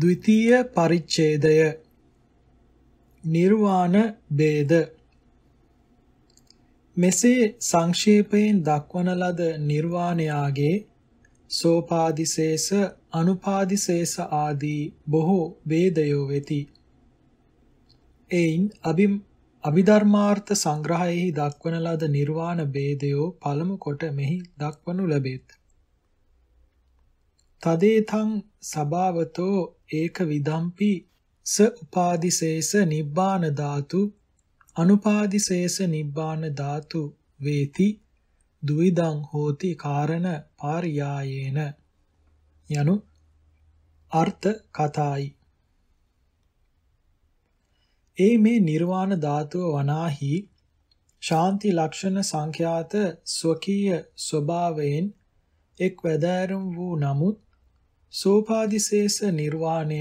ද්විතීය පරිච්ඡේදය නිර්වාණ ભેද මෙසේ සංක්ෂේපයෙන් දක්වන ලද නිර්වාණයාගේ සෝපාදිශේෂ අනුපාදිශේෂ ආදී බොහෝ ભેදයෝ වෙති එයින් අභි අභිධර්මාර්ථ සංග්‍රහයෙහි දක්වන ලද නිර්වාණ ભેදයෝ පළමු කොට මෙහි දක්වනු ලැබෙත් තදේතං සබාවතෝ ඒක විදම්පි ස උපාදිශේෂ නිබ්බාන ධාතු අනුපාදිශේෂ නිබ්බාන ධාතු වේති දුවිදං හෝති කාරණ පාරියායේන යනු අර්ථ කතායි ඒ මේ නිර්වාණ ධාතුව වනාහි ශාන්ති ලක්ෂණ සංඛ්‍යාත ස්වකීය ස්වභාවයෙන් එක් වැදෑරුම් වූ නමුත් සෝපාදිශේෂ නිර්වාණය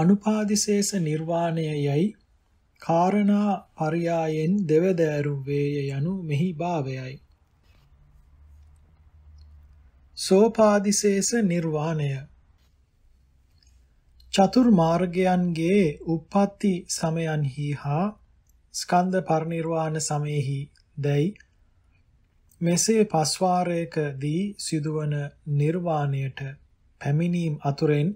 අනුපාදිශේෂ නිර්වාණය යයි කාරණා පරයායෙන් දෙවදෑරුම් වේය යනු මෙහි භාවයයි. සෝපාදිශේෂ නිර්වාණය චතුර්මාර්ගයන්ගේ උප්පත්ති සමයන්හි හා ස්කන්ධ පරිනිර්වාණ සමයෙහි දැයි මෙසේ පස්වාරයකදී සිදුවන නිර්වාණයට පැමිණීම් අතුරෙන්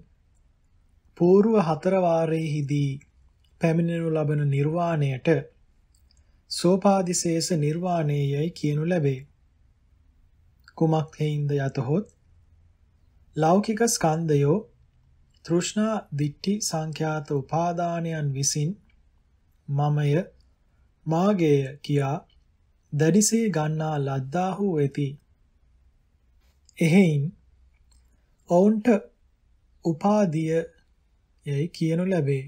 పూర్ව හතර වාරයේහිදී පැමිණෙනු ලබන නිර්වාණයට සෝපාදිශේෂ නිර්වාණයයි කියනු ලැබේ. කුමක් හේින්ද යතහොත් ලෞකික ස්කන්ධයෝ තෘෂ්ණා දිට්ඨි සංඛ්‍යාත උපාදානයන් විසින් මමය මාගේය කියා දැඩිසේ ගන්නා ලද්දාහු වෙති. එහෙයින් ඔවුන්ට උපාදිය යයි කියනු ලැබේ.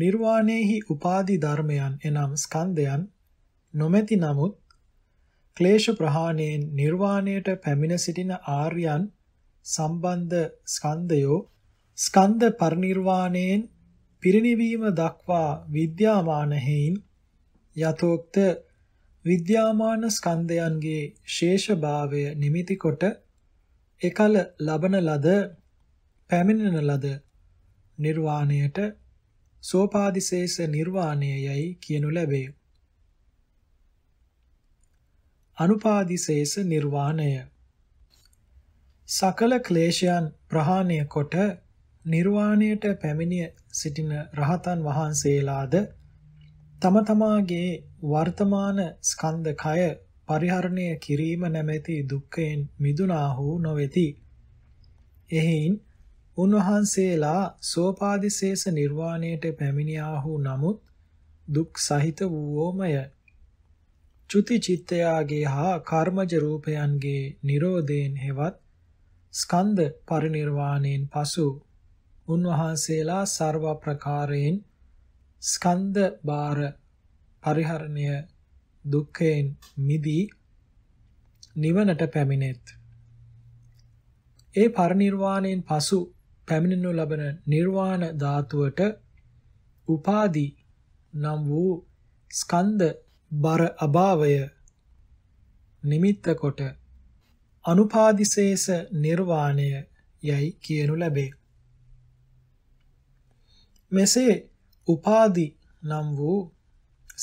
නිර්වාණයෙහි උපාදි ධර්මයන් එනම් ස්කන්ධයන් නොමැති නමුත් ක්ලේශ ප්‍රහාණයෙන් නිර්වාණයට පැමිණ සිටින ආර්යයන් සම්බන්ධ ස්කන්ධයෝ ස්කන්ධ පරිනිර්වාණයෙන් පිරිනිවීම දක්වා විද්‍යාමාන හේයින් යතෝක්ත විද්‍යාමාන ස්කන්ධයන්ගේ ශේෂභාවය නිමිති කොට එකල ලබන ලද පැමිණෙන ලද නිර්වාණයට සෝපාදිශේෂ නිර්වාණයයි කියනු ලැබේ. අනුපාදිශේෂ නිර්වාණය සකල ක්ලේශයන් ප්‍රහාණය කොට නිර්වාණයට පැමිණිය සිටින රහතන් වහන්සේලාද තම තමාගේ වර්තමාන ස්කන්ධ කය පරිහරණය කිරීම නැමැති දුක්ඛයෙන් මිදුනාහු නොවේති. එහෙයින් උන්වහන්සේලා සෝපාදිශේෂ නිර්වාණයට පැමිණියාහු නමුත් දුක් සහිත වූවෝමය. චුති චිත්තයාගේ හා කර්මජ රූපයන්ගේ Nirodhen හෙවත් ස්කන්ධ පරිනිර්වාණයෙන් පසු උන්වහන්සේලා සර්ව ප්‍රකාරයෙන් ස්කන්ධ බාර පරිහරණය දුක්ඛයෙන් මිදී නිවනට පැමිණෙත්. ඒ පරිනිර්වාණයෙන් පසු පැමිණෙනු ලබන නිර්වාණ ධාතුවට උපාදි නම් වූ ස්කන්ධ බර අභාවය නිමිත්ත කොට අනුපාදිශේෂ නිර්වාණය යයි කියනු ලැබේ. මෙසේ උපාදි නම් වූ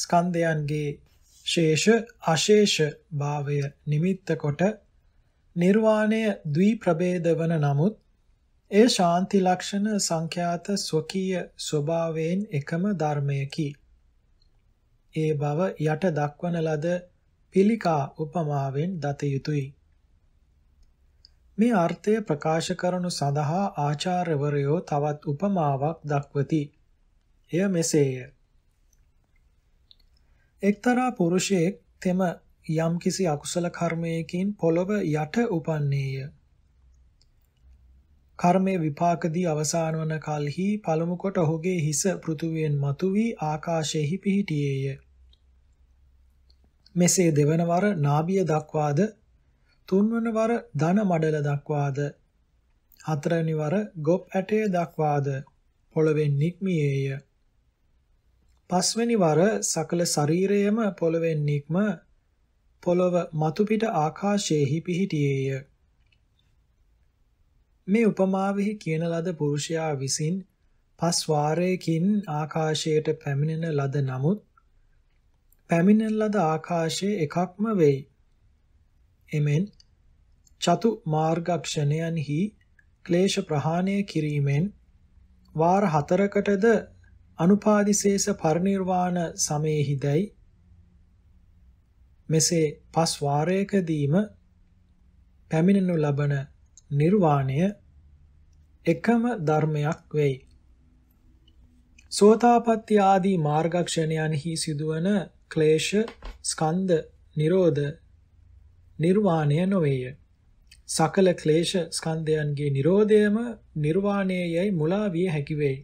ස්කන්ධයන්ගේ ශේෂ අශේෂ භාවය නිමිත්ත කොට නිර්වාණය ද්විප්‍රභේද වන නමුත් ඒ ශාන්ති ලක්ෂණ සංඛ්‍යාත ස්වකීය ස්වභාවයෙන් එකම ධර්මයකි. ඒ බව යට දක්වන ලද පිළිකා උපමාවෙන් දත යුතුය. මේ අර්ථය ප්‍රකාශ කරනු සඳහා ආචාර්යවරයෝ තවත් උපමාවක් දක්වති. එය මෙසේය. එක්තරා පුරුෂයෙක් තෙම යම්කිසි අකුසල කර්මයකින් පොළව යට උපන්නේය. කර්මයේ විපාකදී අවසාන වන කලෙහි පළමු කොට ඔහුගේ හිස පෘථුවියෙන් මතුවී ආකාශයෙහි පිහිටියේය. මෙසේ දෙවන වර නාභිය දක්වාද තුන්වන වර ධන මඩල දක්වාද හතරවෙනි වර ගොප් ඇටය දක්වාද පොළවෙන් නික්මියේය පස්වෙනි වර සකල ශරීරයම පොළවෙන් නික්ම පොළව මතු පිට ආකාශයේහි පිහිටියේය. මේ උපමාවෙහි කියන ලද පුරුෂයා විසින් පස් වාරයකින් ආකාශයට පැමිණෙන ලද නමුත් පැමිණෙන ලද ආකාශයේ එකක්ම වෙයි. එමෙන් චතු මාර්ගක්ෂණයන්හි ක්ලේශ ප්‍රහාණය කිරීමෙන් වාර හතරකටද අනුපාදිශේෂ පරිණිර්වාණ සමයේහිදයි මෙසේ පස් වාරයකදීම පැමිණෙනු ලබන නිර්වාණය එකම ධර්මයක් වෙයි. සෝතාපට්ටි ආදී මාර්ගක්ෂණයන්හි සිදුවන ක්ලේශ ස්කන්ධ නිරෝධ නිර්වාණය නොවේය. සකල ක්ලේශ ස්කන්ධයන්ගේ නිරෝධයම නිර්වාණයයි මුලා විය හැකි වෙයි.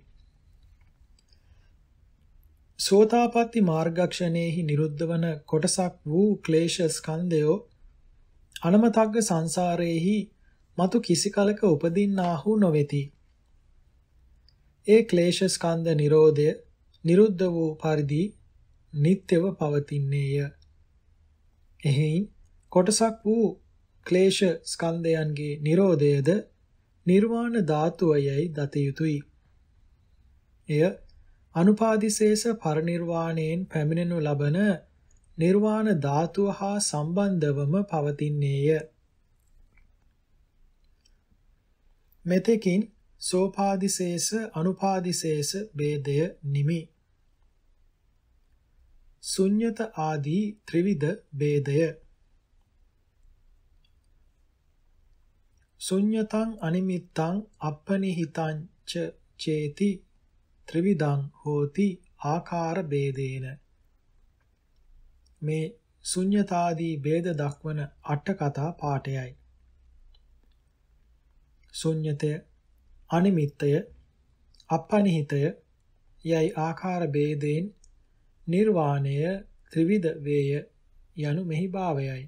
සෝතාපට්ටි මාර්ගක්ෂණයෙහි නිරුද්ධ වන කොටසක් වූ ක්ලේශ ස්කන්ධයෝ අනමතග්ග සංසාරයේහි మతు කිසි කලක උපදින්නාහු නොවේති. ඒ ක්ලේශ ස්කන්ධ නිරෝධය නිරුද්ධ වූ පරිදි නිට්ටව පවතින්නේය. එහෙයින් කොටසක් වූ ක්ලේශ ස්කන්ධයන්ගේ නිරෝධයද නිර්වාණ ධාතුවයයි දත යුතුය. එය අනුපාදිශේෂ පරිනිර්වාණයෙන් පැමිණෙනු ලබන නිර්වාණ ධාතුව හා සම්බන්ධවම පවතින්නේය. මෙතෙකින් සෝපාදිශේෂ අනුපාදිශේෂ ભેදය නිමි. ශුන්්‍යත ආදී ත්‍රිවිධ ભેදය. ශුන්්‍යතං අනිමිත්තං අපනිහිතං චේති ත්‍රිවිධං හෝති ආකාර ભેදේන මේ ශුන්්‍යතාදී ભેද දක්වන අට කතා පාඨයයි ශුන්්‍යතය අනිමිත්තය අපනිහිතය යයි ආකාර ભેදයෙන් නිර්වාණය ත්‍රිවිධ වේය යනු මෙහි භාවයයි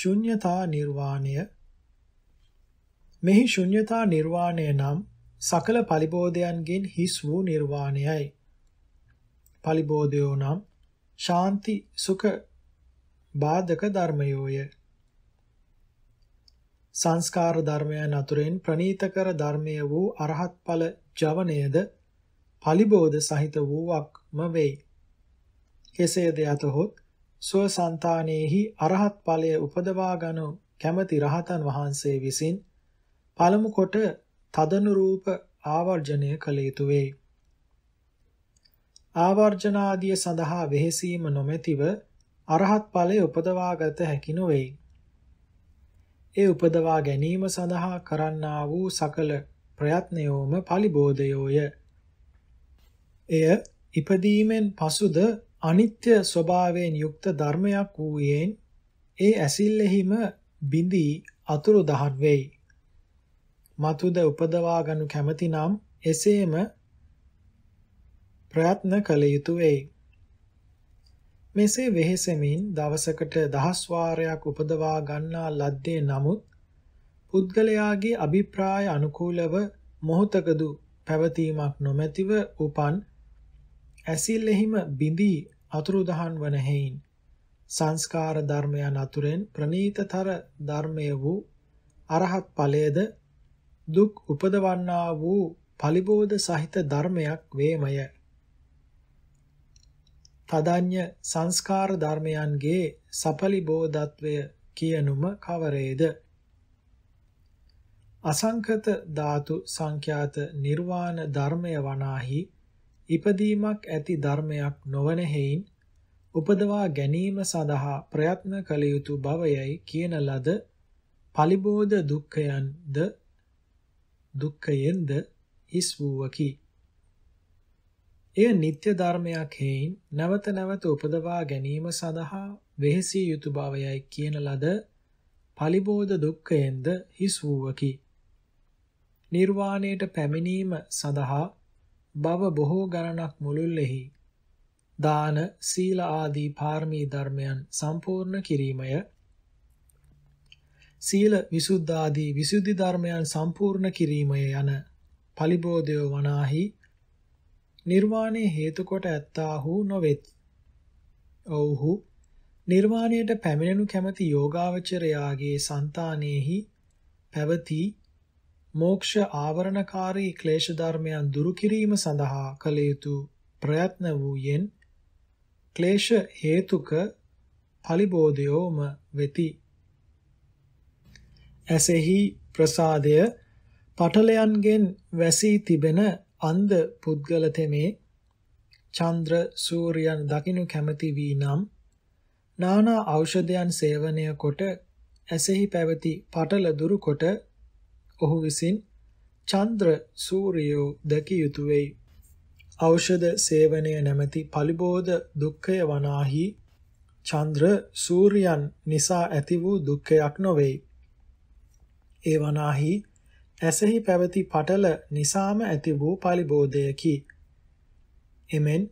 ශුන්්‍යතා නිර්වාණය මෙහි ශුන්්‍යතා නිර්වාණය නම් සකල පලිබෝධයන්ගෙන් හිස් වූ නිර්වාණයයි. පලිබෝධයෝ නම් ශාන්ති සුඛ බාධක ධර්මයෝය. සංස්කාර ධර්මයන් අතුරෙන් ප්‍රනීත කර ධර්මය වූ අරහත් ඵල ජවණයද පලිබෝධ සහිත වූවක්ම වෙයි. කෙසේද යතොත් සෝසන්තානෙහි අරහත් ඵලය උපදවා ගනු කැමැති රහතන් වහන්සේ විසින් පළමු කොට තදනුරූප ආවර්ජනය කළ යුතුය වේ. ආවර්ජන ආදිය සඳහා වෙහෙසීම නොමැතිව අරහත් ඵලය උපදවාගත හැකි නොවේ. ඒ උපදවා ගැනීම සඳහා කරන්නා වූ සකල ප්‍රයත්නයෝම පලිබෝධයෝය. එය ඉපදීමෙන් පසුද අනිත්‍ය ස්වභාවයෙන් යුක්ත ධර්මයක් වූයෙන් ඒ ඇසිල්ලෙහිම බිඳී අතුරු දහන් වෙයි. මතුද උපදවා ගනු කැමතිනම් එසේම ප්‍රයත්න කළ යුතුය වේ. මෙසේ වෙහෙසෙමින් දවසකට දහස් වාරයක් උපදවා ගන්නා ලද්දේ නමුත් පුද්ගලයාගේ අභිප්‍රාය අනුකූලව මොහතකදු පැවතීමක් නොමැතිව උපන් ඇසිල්ෙහිම බිඳී අතුරුදහන් වන හේයින් සංස්කාර ධර්මයන් අතුරෙන් ප්‍රනීතතර ධර්මය වූ අරහත් ඵලයේද දුක් උපදවන්නා වූ ඵලිබෝධ සහිත ධර්මයක් වේමය. තදඤ්ඤ සංස්කාර ධර්මයන්ගේ සඵලිබෝධත්වය කියනුම කවරේද? අසංකත ධාතු සංඛ්‍යාත නිර්වාණ ධර්මය වනාහි ඉපදීමක් ඇති ධර්මයක් නොවන හේයින් උපදවා ගැනීම සඳහා ප්‍රයත්න කළ යුතු බවයයි කියන ලද පලිබෝධ දුක්ඛයන්ද දුක්ඛයෙන්ද හිස් වූවකි. එය නিত্য ධර්මයක් හේයින් නැවත නැවත උපදවා ගැනීම සඳහා වෙහෙසිය යුතු බවයයි කියන ලද පලිබෝධ දුක්ඛයෙන්ද හිස් වූවකි. නිර්වාණයට පැමිණීම සඳහා බව බොහෝ ගණනක් මුළුල්ලෙහි දාන සීල ආදී පාරමී ධර්මයන් සම්පූර්ණ කිරීමය සීල විසුද්ධාදී විසුද්ධි ධර්මයන් සම්පූර්ණ කිරීමය යන පලිබෝධය වනාහි නිර්වාණය හේතු කොට ඇත්තාහු නොවෙත්. ඔව්හු නිර්වාණයට පැමිණෙනු කැමති යෝගාවචරයාගේ సంతානෙහි පැවති මෝක්ෂ ආවරණකාරී ක්ලේශ ධර්මයන් දුරු කිරීම සඳහා කළ යුතු ප්‍රයත්න වූයෙන් ක්ලේශ හේතුක පලිබෝධයෝම වෙති. ඇසෙහි ප්‍රසාදය පටලයන්ගෙන් වැසී තිබෙන අන්ධ පුද්ගල තෙමේ චන්ද්‍ර සූර්යයන් දකිනු කැමති වී නම් නානා ඖෂධයන් සේවනය කොට ඇසෙහි පැවති පටල දුරු කොට ඔහු විසින් චන්ද්‍ර සූර්යෝ දැකිය යුතුය වෙයි. ඖෂධ සේවනය නැමැති පලිබෝධ දුක්ඛය වනාහි චන්ද්‍ර සූර්යයන් නිසා ඇති වූ දුක්ඛයක් නොවේ. ඒ වනාහි ඇසෙහි පැවති පටල නිසාම ඇති වූ පරිබෝධයකි. එමෙන්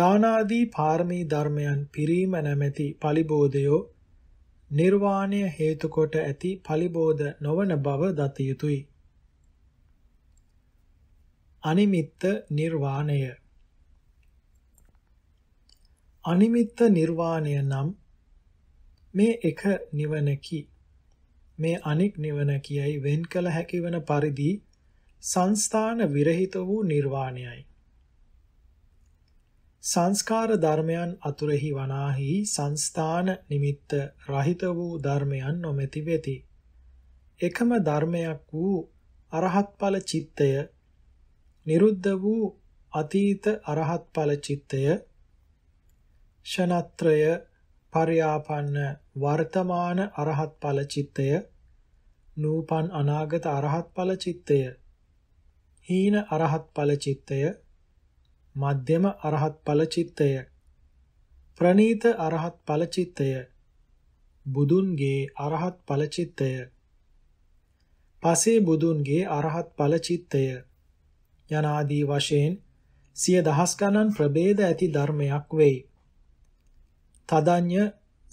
දානාදී පාරමී ධර්මයන් පිරීම නැමැති පරිබෝධයෝ නිර්වාණය හේතු කොට ඇති පරිබෝධ නොවන බව දත යුතුය. අනිමිත්ත නිර්වාණය අනිමිත්ත නිර්වාණය නම් මේ එක නිවනකි. මේ අනික් නිවන කියයි වෙන් කළ හැකි වන පරිදි සංස්ථාන විරහිත වූ නිර්වාණයයි. සංස්කාර ධර්මයන් අතුරෙහි වනාහි සංස්ථාන නිමිත්ත රහිත වූ ධර්මයන් නොමැති වෙති. එකම ධර්මයක් වූ අරහත් ඵල චිත්තය නිරුද්ධ වූ අතීත අරහත් ඵල චිත්තය ෂණත්‍රය පරියාපන්න වර්තමාන අරහත් ඵල චිත්තය නූපන් අනාගත අරහත් ඵල චිත්තය හීන අරහත් ඵල චිත්තය මධ්‍යම අරහත් ඵල චිත්තය ප්‍රණීත අරහත් ඵල චිත්තය බුදුන්ගේ අරහත් ඵල චිත්තය පසේ බුදුන්ගේ අරහත් ඵල චිත්තය යනාදී වශයෙන් සිය දහස් ගණන් ප්‍රභේද ඇති ධර්මයක් වෙයි. තදඤ්ඤ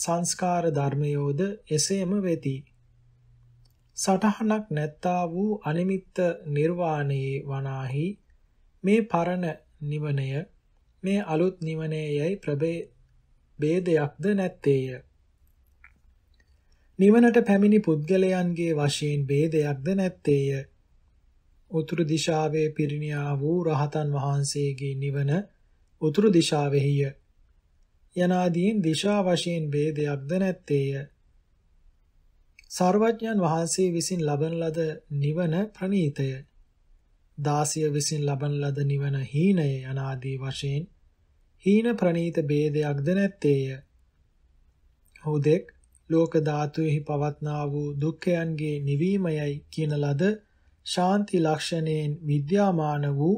සංස්කාර ධර්මයෝද එසේම වෙති. සටහනක් නැත්තා වූ අනිමිත්ත නිර්වාණයේ වනාහි මේ පරණ නිවනය මේ අලුත් නිවනේ යයි ප්‍රභේ ભેදයක්ද නැත්තේය. නිවනට පැමිණි පුද්ගලයන්ගේ වශයෙන් ભેදයක්ද නැත්තේය. උතුරු දිශාවේ පිරිණියා වූ රහතන් වහන්සේගේ නිවන උතුරු දිශාවෙහිය. යනාදීන් දිශා වශයෙන් ભેදයක්ද නැත්තේය. සර්වඥන් වහන්සේ විසින් ලබන ලද නිවන ප්‍රණීතය. දාසිය විසින් ලබන ලද නිවන හීනය යනාදී වශයෙන් හීන ප්‍රණීත ભેදයක්ද නැත්තේය. හුදෙක් ලෝක ධාතුෙහි පවත්නා වූ දුක්ඛයන්ගේ නිවීමයයි කියන ලද ශාන්ති ලක්ෂණයෙන් විද්‍යාමාන වූ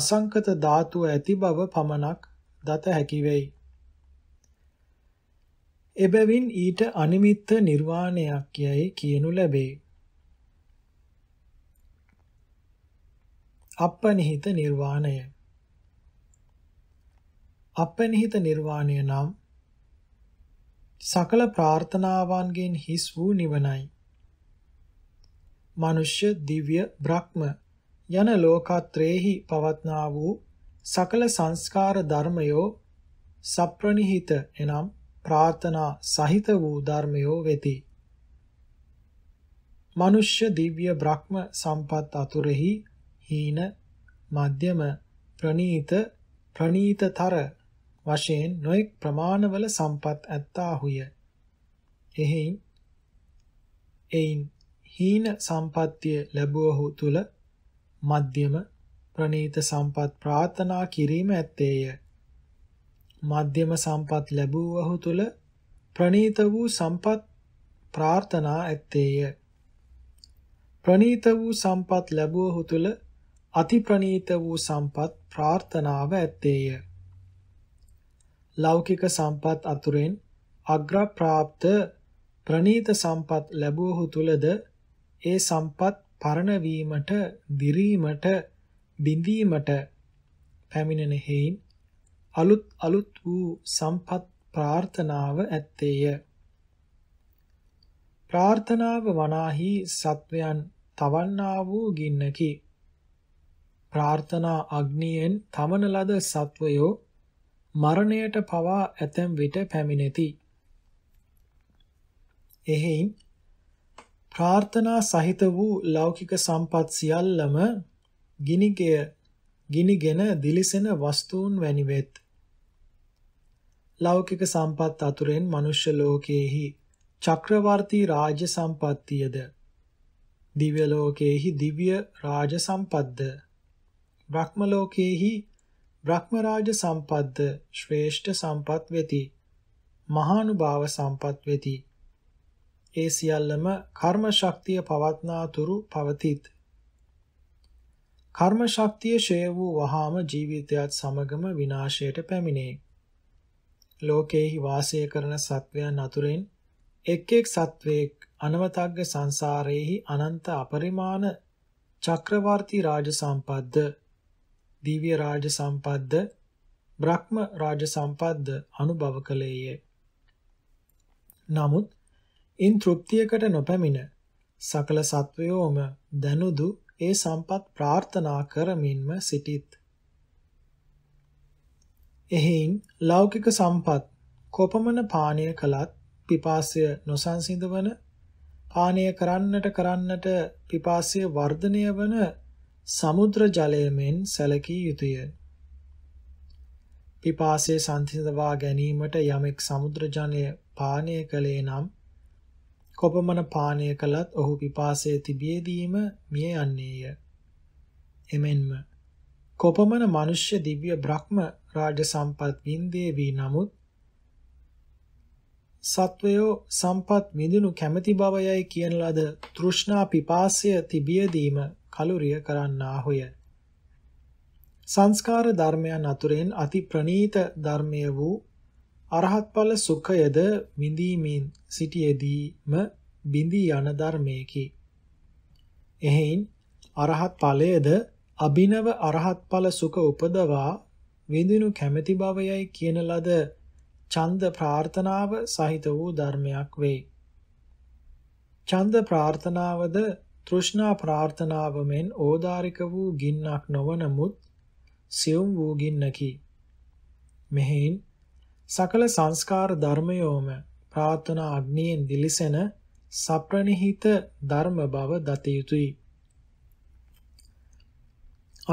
අසංකත ධාතුව ඇති බව පමණක් දත හැකි වෙයි. එබැවින් ඊට අනිමිත්ත නිර්වාණයක් යයි කියනු ලැබේ. අපනිහිත නිර්වාණය අපනිහිත නිර්වාණය නම් සකල ප්‍රාර්ථනාවන්ගෙන් හිස් වූ නිවනයි. මනුෂ්‍ය දිව්‍ය බ්‍රහ්ම යන ලෝකත්‍රේහි පවත්නා වූ සකල සංස්කාර ධර්මයෝ සප්‍රනිහිත එනම් ප්‍රාර්ථනා සහිත වූ ධර්මයෝ වෙති. මනුෂ්‍ය දිව්‍ය බ්‍රහ්ම සම්පත් අතුරෙහි හීන මධ්‍යම ප්‍රනීත ප්‍රනීතතර වශයෙන් නොඑක් ප්‍රමාණවල සම්පත් ඇත්තාහුය. එහෙයින් එයින් හීන සම්පත්තිය ලැබුවහු තුල මධ්‍යම ප්‍රනීත සම්පත් ප්‍රාර්ථනා කිරීම ඇත්තේය. මධ්‍යම සම්පත් ලැබූ ඔහු තුල ප්‍රණීත වූ සම්පත් ප්‍රාර්ථනා ඇත්තේය. ප්‍රණීත වූ සම්පත් ලැබූ ඔහු තුල අති ප්‍රණීත වූ සම්පත් ප්‍රාර්ථනාව ඇත්තේය. ලෞකික සම්පත් අතුරෙන් අග්‍ර ප්‍රාප්ත ප්‍රණීත සම්පත් ලැබූ ඔහු තුලද ඒ සම්පත් පරණ වීමට, දිරීමට, බිඳීමට පැමිණෙන හේයින් අලුත් අලුත් වූ සම්පත් ප්‍රාර්ථනාව ඇත්තේය. ප්‍රාර්ථනාව වනාහි සත්වයන් තවන්නා වූ ගින්නකි. ප්‍රාර්ථනා අග්නියෙන් තමන ලද සත්වයෝ මරණයට පවා ඇතැම් විට පැමිණෙති. එහෙයින් ප්‍රාර්ථනා සහිත වූ ලෞකික සම්පත් සියල්ලම ගිනිගය ගිනිගෙන දිලිසෙන වස්තුන් වැනි වෙත්. ලෞකික සම්පත් අතුරෙන් මනුෂ්‍ය ලෝකයේහි චක්‍රවර්ති රාජ්‍ය සම්පත්තියද දිව්‍ය ලෝකයේහි දිව්‍ය රාජ සම්පත්ද බ්‍රහ්ම ලෝකයේහි බ්‍රහ්ම රාජ සම්පත්ද ශ්‍රේෂ්ඨ සම්පත් වෙති මහානුභාව සම්පත් වෙති ඒ සියල්ලම කර්ම ශක්තිය පවත්නාතුරු පවතිත් කර්ම ශක්තිය ෂේ වූ වහාම ජීවිතයත් සමගම විනාශයට පැමිණේ ලෝකෙහි වාසය කරන සත්වයන් අතුරෙන් එක් එක් සත්වයෙක් අනවතග්ග සංසාරයේහි අනන්ත අපරිමාණ චක්‍රවර්ති රාජ සම්පද්ද දිව්‍ය රාජ සම්පද්ද බ්‍රහ්ම රාජ සම්පද්ද අනුභව කළේය නමුත් ඉන් තෘප්තියකට නොපැමිණ සකල සත්වයෝම දනුදු ඒ සම්පත් ප්‍රාර්ථනා කරමින්ම සිටිත් එහෙයින් ලෞකික සම්පත් කොපමණ පානීය කළත් පිපාසය නොසන්සිඳවන පානය කරන්නට කරන්නට පිපාසය වර්ධනය වන සමුද්‍ර ජලයෙන් සැලකිය යුතුය. පිපාසය සංසිඳවා ගැනීමට යමෙක් සමුද්‍ර ජලය පානය කළේ නම් කොපමණ පානය කළත් ඔහු පිපාසයේ තිබියදීම මිය යන්නේය. එමෙන්ම කොපමණ මිනිස්්‍ය දිව්‍ය බ්‍රහ්ම රාජ සම්පත් වින්දේවි නමුත් සත්වයෝ සම්පත් විඳිනු කැමැති බවයයි කියන ලද තෘෂ්ණා පිපාසය තිබියදීම කලුරිය කරන්නාහුය. සංස්කාර ධර්මයන් අතුරෙන් අති ප්‍රනීත ධර්මය වූ අරහත් ඵල සුඛයද විඳීමින් සිටියේදීම බිඳී යන ධර්මයකි. එහෙයින් අරහත් ඵලයේද අභිනව අරහත් ඵල සුඛ උපදවා විඳිනු කැමැති බවයයි කියන ලද ඡන්ද ප්‍රාර්ථනාව සහිත වූ ධර්මයක් වේ. ඡන්ද ප්‍රාර්ථනාවද තෘෂ්ණා ප්‍රාර්ථනාව මෙන් ඕදාරික වූ ගින්නක් නොවනමුත් සියුම් වූ ගින්නකි. මෙහෙන් සකල සංස්කාර ධර්මයෝම ප්‍රාර්ථනා අග්නියෙන් දිලිසෙන සප්‍රණිහිත ධර්ම බව දත යුතුයි.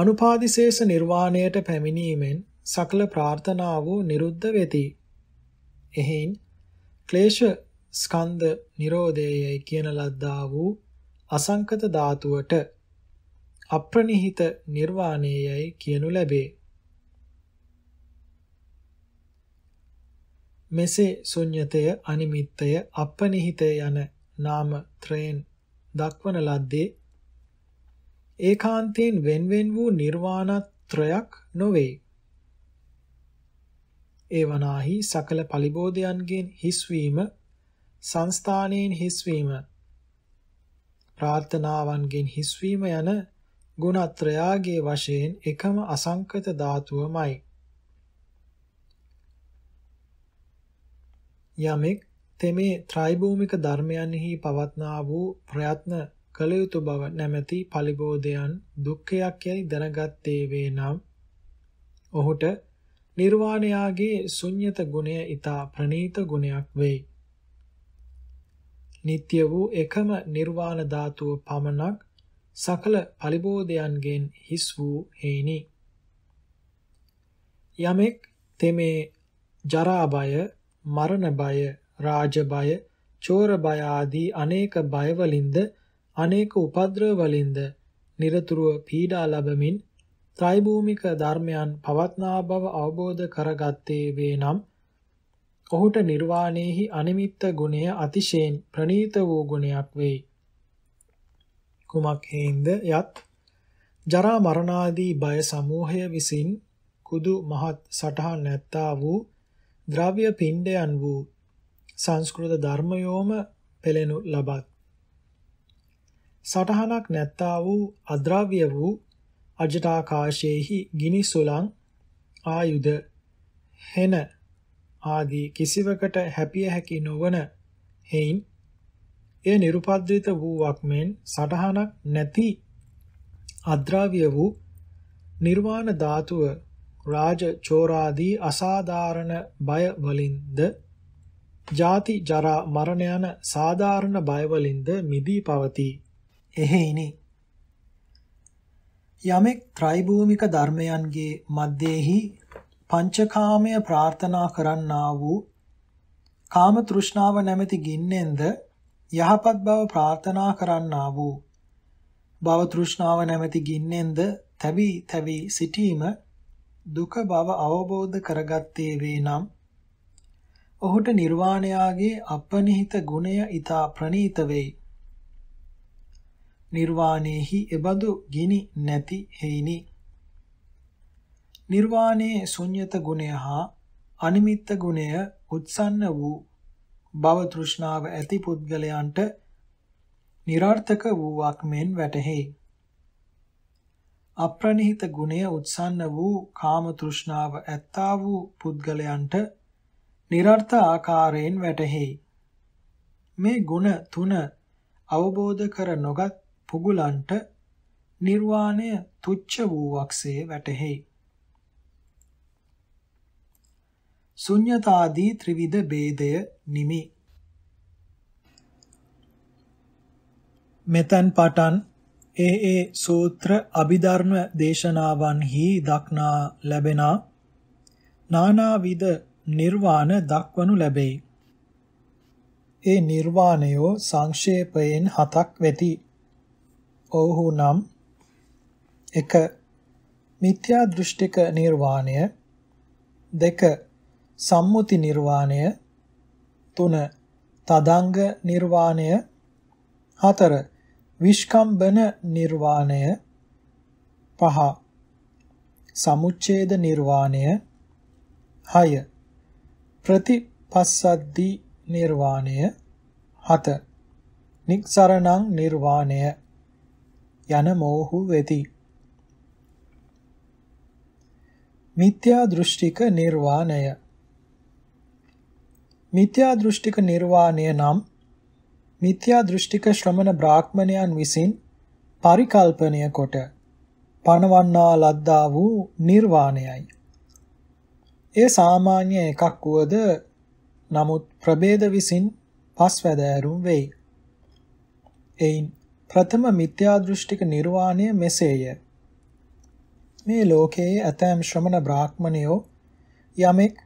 අනුපාදිශේෂ නිර්වාණයට පැමිණීමෙන් සකල ප්‍රාර්ථනා වූ නිරුද්ධ වෙති. එහෙන් ක්ලේශ ස්කන්ධ නිරෝධයයි කියන ලද්දා වූ අසංකත ධාතුවට අප්‍රනිහිත නිර්වාණයයි කියනු ලැබේ. මෙසේ ශුන්්‍යතය අනිමිත්තය අප්‍රනිහිතය යන නාම ත්‍රයෙන් දක්වන ලද්දේ ඒකාන්තයෙන් වෙන්වෙන් වූ නිර්වාණත්‍රයක් නොවේ. ඒ වනාහි සකල පලිබෝධයන්ගෙන් හිස්වීම සංස්ථානයෙන් හිස්වීම ප්‍රාර්ථනාවන්ගෙන් හිස්වීම යන ගුණත්‍රයාගේ වශයෙන් එකම අසංකත ධාතුවමයි. යමෙක් තෙමේ ත්‍රිභූමික ධර්මයන්හි පවත්නා වූ ප්‍රයත්න කළ යුතු බව නැමැති පලිබෝධයන් දුක්ඛයක් යයි දැනගත්තේ වේ නම් ඔහුට නිර්වාණයාගේ ශුන්්‍යත ගුණය ඊතා ප්‍රණීත ගුණයක් වෙයි. නিত্য වූ එකම නිර්වාණ ධාතුව පමණක් සකල පලිබෝධයන්ගෙන් හිස් වූ හේිනි. යමෙක් තෙමේ ජරා බය, මරණ බය, රාජ බය, චෝර බය ආදී අනේක බය වලින්ද අනේක උපද්‍රව වලින්ද নিরතුරුව පීඩා ලැබමින් ත්‍රිභූමික ධර්මයන් පවත්නා බව අවබෝධ කරගත්තේ වේනම් ඔහුට නිර්වාණයෙහි අනිමිත්ත ගුණය අතිශයින් ප්‍රණීත වූ ගුණයක් වෙයි. කුමක් හේඳ යත් ජරා මරණාදී බය සමූහය විසින් කුදු මහත් සටහන් නැත්තා වූ ද්‍රව්‍ය පිණ්ඩයන් වූ සංස්කෘත ධර්මයෝම පෙළෙනු ලබත් සටහනක් නැත්තා වූ අද්‍රව්‍ය වූ අජටාකාශයේහි ගිනි සුළං ආයුධ හෙන ආදී කිසිවකට හැපිය හැකි නොවන හේයින් එය nirupadrita වූවක් මෙන් සටහනක් නැති අද්‍රව්‍ය වූ නිර්වාණ ධාතුව රාජ චෝරාදී අසාධාරණ බය වලින්ද ජාති ජරා මරණ යන සාධාරණ බය වලින්ද මිදී පවතී එහෙයිනි. යමෙක් ත්‍රිභූමික ධර්මයන්ගේ මැදෙහි පංචකාමය ප්‍රාර්ථනා කරන්නා වූ කාම තෘෂ්ණාව නැමැති ගින්නෙන්ද යහපත් බව ප්‍රාර්ථනා කරන්නා වූ භව තෘෂ්ණාව නැමැති ගින්නෙන්ද තැවි තැවි සිටීම දුක බව අවබෝධ කරගත්තේ වේ නම් ඔහුට නිර්වාණයාගේ අපනිහිත ගුණය ඊතා ප්‍රනීත වෙයි නිර්වාණේහි එබඳු ගිනි නැති හේිනි නිර්වාණේ ශුන්්‍යත ගුණය හා අනිමිත්ත ගුණය උත්සන්න වූ භව තෘෂ්ණාව ඇති පුද්ගලයන්ට નિરර්ථක වූවක් මෙන් වැටහෙයි අප්‍රණිහිත ගුණය උත්සන්න වූ කාම තෘෂ්ණාව ඇත්තා වූ පුද්ගලයන්ට નિરර්ථ ආකාරයෙන් වැටහෙයි මේ ගුණ තුන අවබෝධ කර නොගත් පුගුලන්ට නිර්වාණය තුච්ච වූවක්සේ වැටහෙයි. ශුන්්‍යතාදී ත්‍රිවිධ ભેදය නිමි. මෙතන් පටන් ඒ ඒ සූත්‍ර අභිධර්ම දේශනාවන්හි දක්නා ලැබෙන නානාවිද නිර්වාණ දක්වනු ලැබේ. ඒ නිර්වාණය සංක්ෂේපයෙන් හතක් වෙති. ඔවුහු නම් 1. මිත්‍යා දෘෂ්ටික නිර්වාණය 2. සම්මුති නිර්වාණය 3. තදංග නිර්වාණය 4. විස්කම්බන නිර්වාණය 5. සමුච්ඡේද නිර්වාණය 6. ප්‍රතිපස්සද්දී නිර්වාණය 7. නික්සරණං නිර්වාණය යන මෝහු වෙති. මිත්‍යා දෘෂ්ටික නිර්වාණය මිත්‍යා දෘෂ්ටික නිර්වාණය නම් මිත්‍යා දෘෂ්ටික ශ්‍රමණ බ්‍රාහ්මණයන් විසින් පරිකල්පනය කොට පණවන්නා ලද්දා වූ නිර්වාණයයි. ඒ සාමාන්‍ය එකක් වුවද නමුත් ප්‍රභේද විසින් පස්වැදෑරුම් වෙයි. එයින් ප්‍රථම මිත්‍යා දෘෂ්ටික නිර්වාණය මෙසේය. මේ ලෝකයේ ඇතැම් ශ්‍රමණ බ්‍රාහ්මණයෝ යමෙක්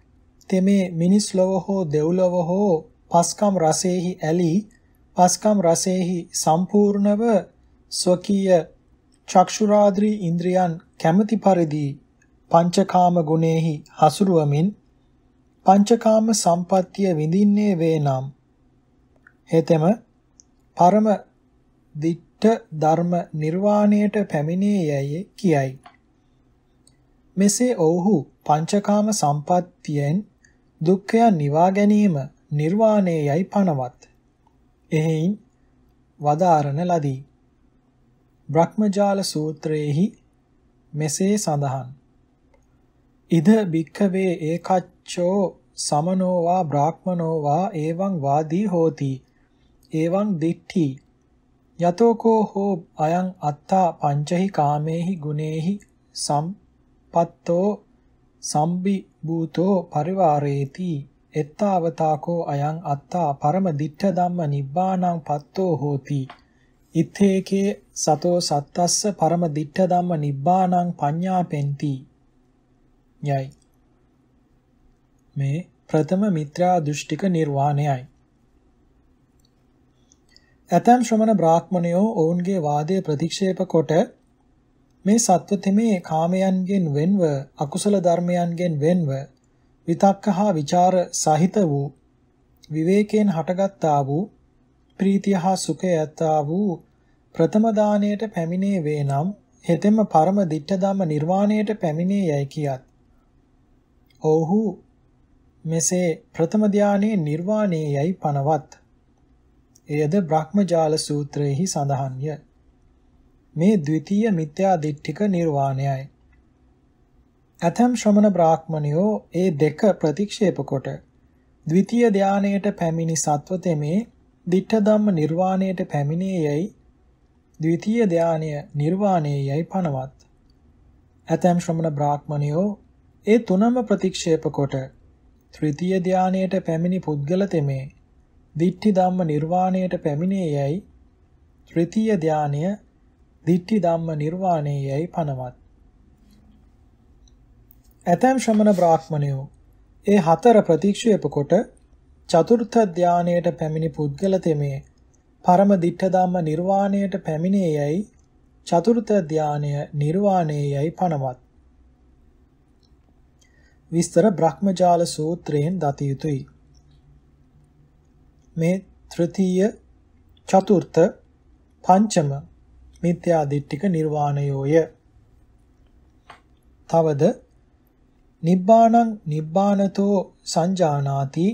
තෙමේ මිනිස් ලොව හෝ දෙව්ලොව හෝ පස්කම් රසෙහි ඇලී පස්කම් රසෙහි සම්පූර්ණව ස්වකීය චක්ෂුරාද්‍රි ඉන්ද්‍රියන් කැමති පරිදි පංචකාම ගුණෙහි හසුරුවමින් පංචකාම සම්පත්තිය විඳින්නේ වේනම් හෙතෙම පරම දිට්ඨ ධර්ම නිර්වාණයට පැමිණේ යැයි කියයි. මෙසේ ඔව්හු පංචකාම සම්පත්තියෙන් දුක්ඛයන් නිවා ගැනීම නිර්වාණය යයි පනවත්. එහෙයින් වදාරණ ලදී. බ්‍රහ්මජාල සූත්‍රයේහි මෙසේ සඳහන්. ඉද භික්ඛවේ ඒකච්ඡෝ සමනෝවා බ්‍රාහ්මනෝවා එවං වාදී හෝති. එවං දිට්ඨි යතෝකෝ හෝ අයං අත්තා පංචහි කාමේහි ගුණේහි සම්පත්තෝ සම්බි භූතෝ පරිවාරේති එත්තාවතාකෝ අයං අත්තා පරම දිට්ඨ ධම්ම නිබ්බාණං පත්තෝ හෝති ඉත්තේකේ සතෝ සත්තස්ස පරම දිට්ඨ ධම්ම නිබ්බාණං පඤ්ඤාපෙන්ති යයි මේ ප්‍රථම මිත්‍රා දෘෂ්ටික නිර්වාණයයි ඇතම් ශ්‍රමණ බ්‍රාහ්මණයෝ ඔවුන්ගේ වාදය ප්‍රතික්ෂේප කොට මේ සත්ව තෙමේ කාමයන්ගෙන් වෙන්ව අකුසල ධර්මයන්ගෙන් වෙන්ව විතක්ක හා ਵਿਚාර සහිත වූ විවේකයෙන් හටගත්තා වූ ප්‍රීතිය හා සුඛය ඇත්තා වූ ප්‍රථම දාණයට පැමිණේ වේ නම් හෙතෙම පරම දිට්ඨ ධම්ම නිර්වාණයට පැමිණේ යයි කියත්. ඔව්හු මෙසේ ප්‍රථම ධානයේ නිර්වාණයේ යයි පනවත්. එයද බ්‍රහ්මජාල සූත්‍රයෙහි සඳහන්ය. මේ ද්විතීය මිත්‍යා දිට්ඨික නිර්වාණයයි. ඇතම් ශ්‍රමණ බ්‍රාහ්මණයෝ ඒ දෙක ප්‍රතික්ෂේප කොට ද්විතීය ධානයට පැමිණි සත්ව තෙමේ ditta ධම්ම නිර්වාණයට පැමිණියේයි ද්විතීය ධානය නිර්වාණයේයි පනවත්. ඇතම් ශ්‍රමණ බ්‍රාහ්මණයෝ ඒ තුනම ප්‍රතික්ෂේප කොට ත්‍රිතීය ධානයට පැමිණි පුද්ගල තෙමේ දිට්ඨි ධම්ම නිර්වාණයට පැමිණේයයි ත්‍රිතීය ධානය දිට්ඨි ධම්ම නිර්වාණයයි පනවත්. ඇතම් ශ්‍රමණ බ්‍රාහ්මණයෝ ඒ හතර ප්‍රතික්ෂේප කොට චතුර්ථ ධානයට පැමිණි පුද්ගල තෙමේ පරම දිට්ඨ ධම්ම නිර්වාණයට පැමිණේයයි චතුර්ථ ධානය නිර්වාණයයි පනවත්. විස්තර බ්‍රහ්මජාල සූත්‍රයෙන් දත යුතුයි. මේ ත්‍ෘතීය චතුර්ථ පංචම මිත්‍යා දිට්ඨික නිර්වාණයෝය. තවද නිබ්බාණං නිබ්බානතෝ සංජානාති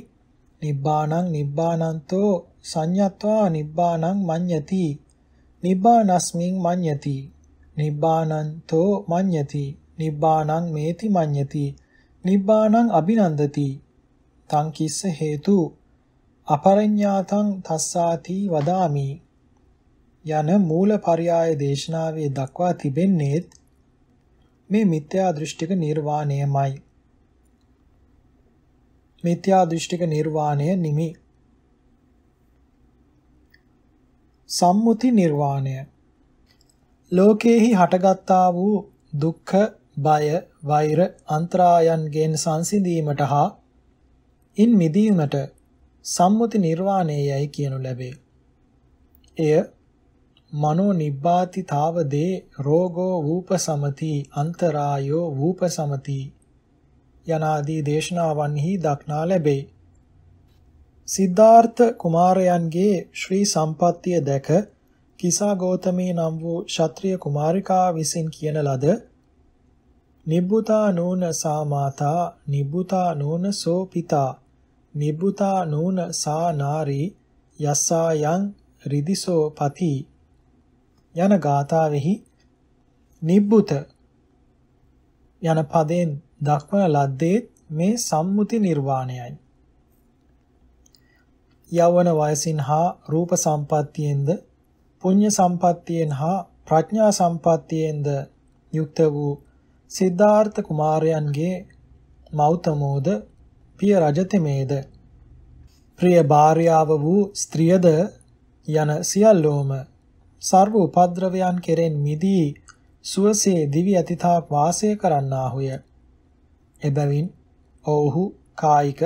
නිබ්බාණං නිබ්බානන්තෝ සංඤත්වා නිබ්බාණං මඤ්ඤති නිබ්බානස්මින් මඤ්ඤති නිබ්බානන්තෝ මඤ්ඤති නිබ්බාණං මේති මඤ්ඤති නිබ්බාණං අභිනන්දති තං කිස්ස හේතු අපරඤ්ඤාතං තස්සාති වදාමි යන මූල පරයය දේශනාවේ දක්වා තිබෙන්නේ මේ මිත්‍යා දෘෂ්ටික නිර්වාණයමයි. මිත්‍යා දෘෂ්ටික නිර්වාණය නිමි. සම්මුති නිර්වාණය ලෝකේහි හටගත්තා වූ දුක්ඛ බය වෛර අන්තරායන්ගෙන් සංසිඳීමට හා ඉන් මිදීමට සම්මුති නිර්වාණයයි කියනු ලැබේ. එය මනෝ නිබ්බාතිතාවදේ රෝගෝ වූපසමති අන්තරායෝ වූපසමති යනාදී දේශනාවන්හි දක්නා ලැබේ. සිද්ධාර්ථ කුමාරයන්ගේ ශ්‍රී සම්පත්තිය දැක කිසා ගෝතමී නම් වූ ශාත්‍රීය කුමාරිකා විසින් කියන ලද නිබ්බුතා නෝන සාමාතා නිබ්බුතා නෝන සෝපිතා නිබ්බුතා නූන සා නාරී යස්සායන් රිදිසෝ පති යන ගාථාවෙහි නිබ්බුත යන පදයෙන් දක්වන ලද්දේ මේ සම්මුති නිර්වාණයයි. යවන වයසින් හා රූප සම්පත්තියෙන්ද පුඤ්ඤ සම්පත්තියෙන් හා ප්‍රඥා සම්පත්තියෙන්ද යුක්ත වූ සිද්ධාර්ථ කුමාරයන්ගේ මෞතමෝද පිය රජතෙමේද ප්‍රිය භාර්යාව වූ ස්ත්‍රියද යන සියල්ලෝම සර්ව උපද්‍රවයන් කෙරෙන් මිදී සුවසේ දිවි අතීතාක් වාසය කරන්නාහුය. එබැවින් ඔව්හු කායික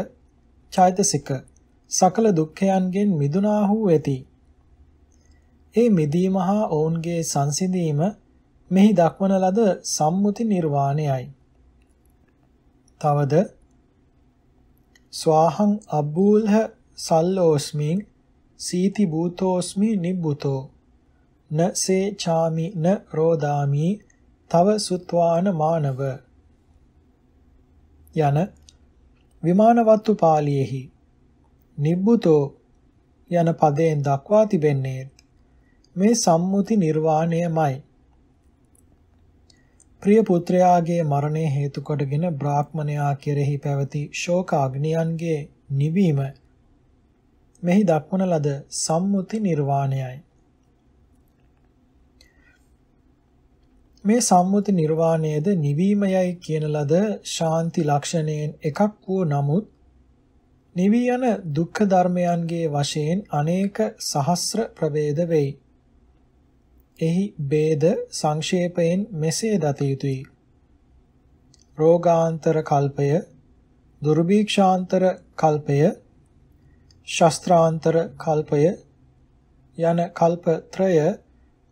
චෛතසික සකල දුක්ඛයන්ගෙන් මිදුනාහු වෙති. ඒ මිදීම හා ඔවුන්ගේ සංසිඳීම මෙහි දක්වන ලද සම්මුති නිර්වාණයයි. තවද ස්වාහං අබ්බූල්හ සල්ලෝස්මින් සීති භූතෝස්මි නිබ්බුතෝ න සේ චාමි න රෝදාමි තව සුත්වාන මානව යන විමානවත්තු පාළියේහි නිබ්බුතෝ යන පදයෙන් දක්වා තිබෙන්නේ මේ සම්මුති නිර්වාණයමයි ප්‍රිය පුත්‍රයාගේ මරණය හේතු කොටගෙන බ්‍රාහ්මණයා කෙරෙහි පැවති ශෝක අග්නියන්ගේ නිවීම මෙහි දක්වන ලද සම්මුති නිර්වාණයයි. මේ සම්මුති නිර්වාණයද නිවීමයයි කියන ලද ශාන්ති ලක්ෂණයෙන් එකක් වූ නමුත් නිවී යන දුක්ඛ ධර්මයන්ගේ වශයෙන් අනේක සහස්‍ර ප්‍රවේද වෙයි. එහි ભેද සංක්ෂේපයෙන් මෙසේ දත යුතුය. රෝගාන්තර කල්පය, දුර්භීක්ෂාන්තර කල්පය, ශාස්ත්‍රාන්තර කල්පය යන කල්ප ත්‍රය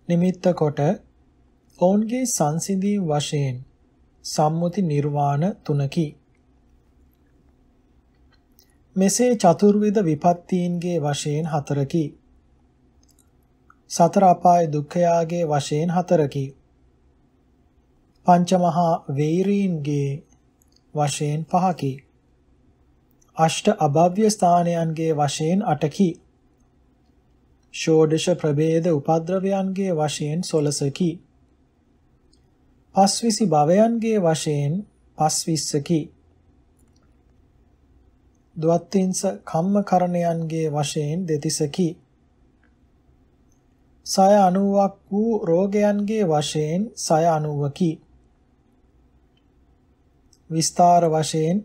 නිමිත්ත කොට ඔවුන්ගේ සංසිඳීම් වශයෙන් සම්මුති නිර්වාණ තුනකි. මෙසේ චතුර්විධ විපත්තීන්ගේ වශයෙන් හතරකි. සතර අපාය දුක්ඛයාගේ වශයෙන් හතරකි. පංචමහා වේරීන්ගේ වශයෙන් පහකි. අෂ්ට අභව්‍ය ස්ථානයන්ගේ වශයෙන් අටකි. ෂෝඩෂ ප්‍රභේද උපද්‍රවයන්ගේ වශයෙන් 16කි. පස්විසි භවයන්ගේ වශයෙන් 520කි. ද්වත්තිංස කම්මකරණයන්ගේ වශයෙන් 230කි. සය 90ක් වූ රෝගයන්ගේ වශයෙන් සය 90කි. විස්තර වශයෙන්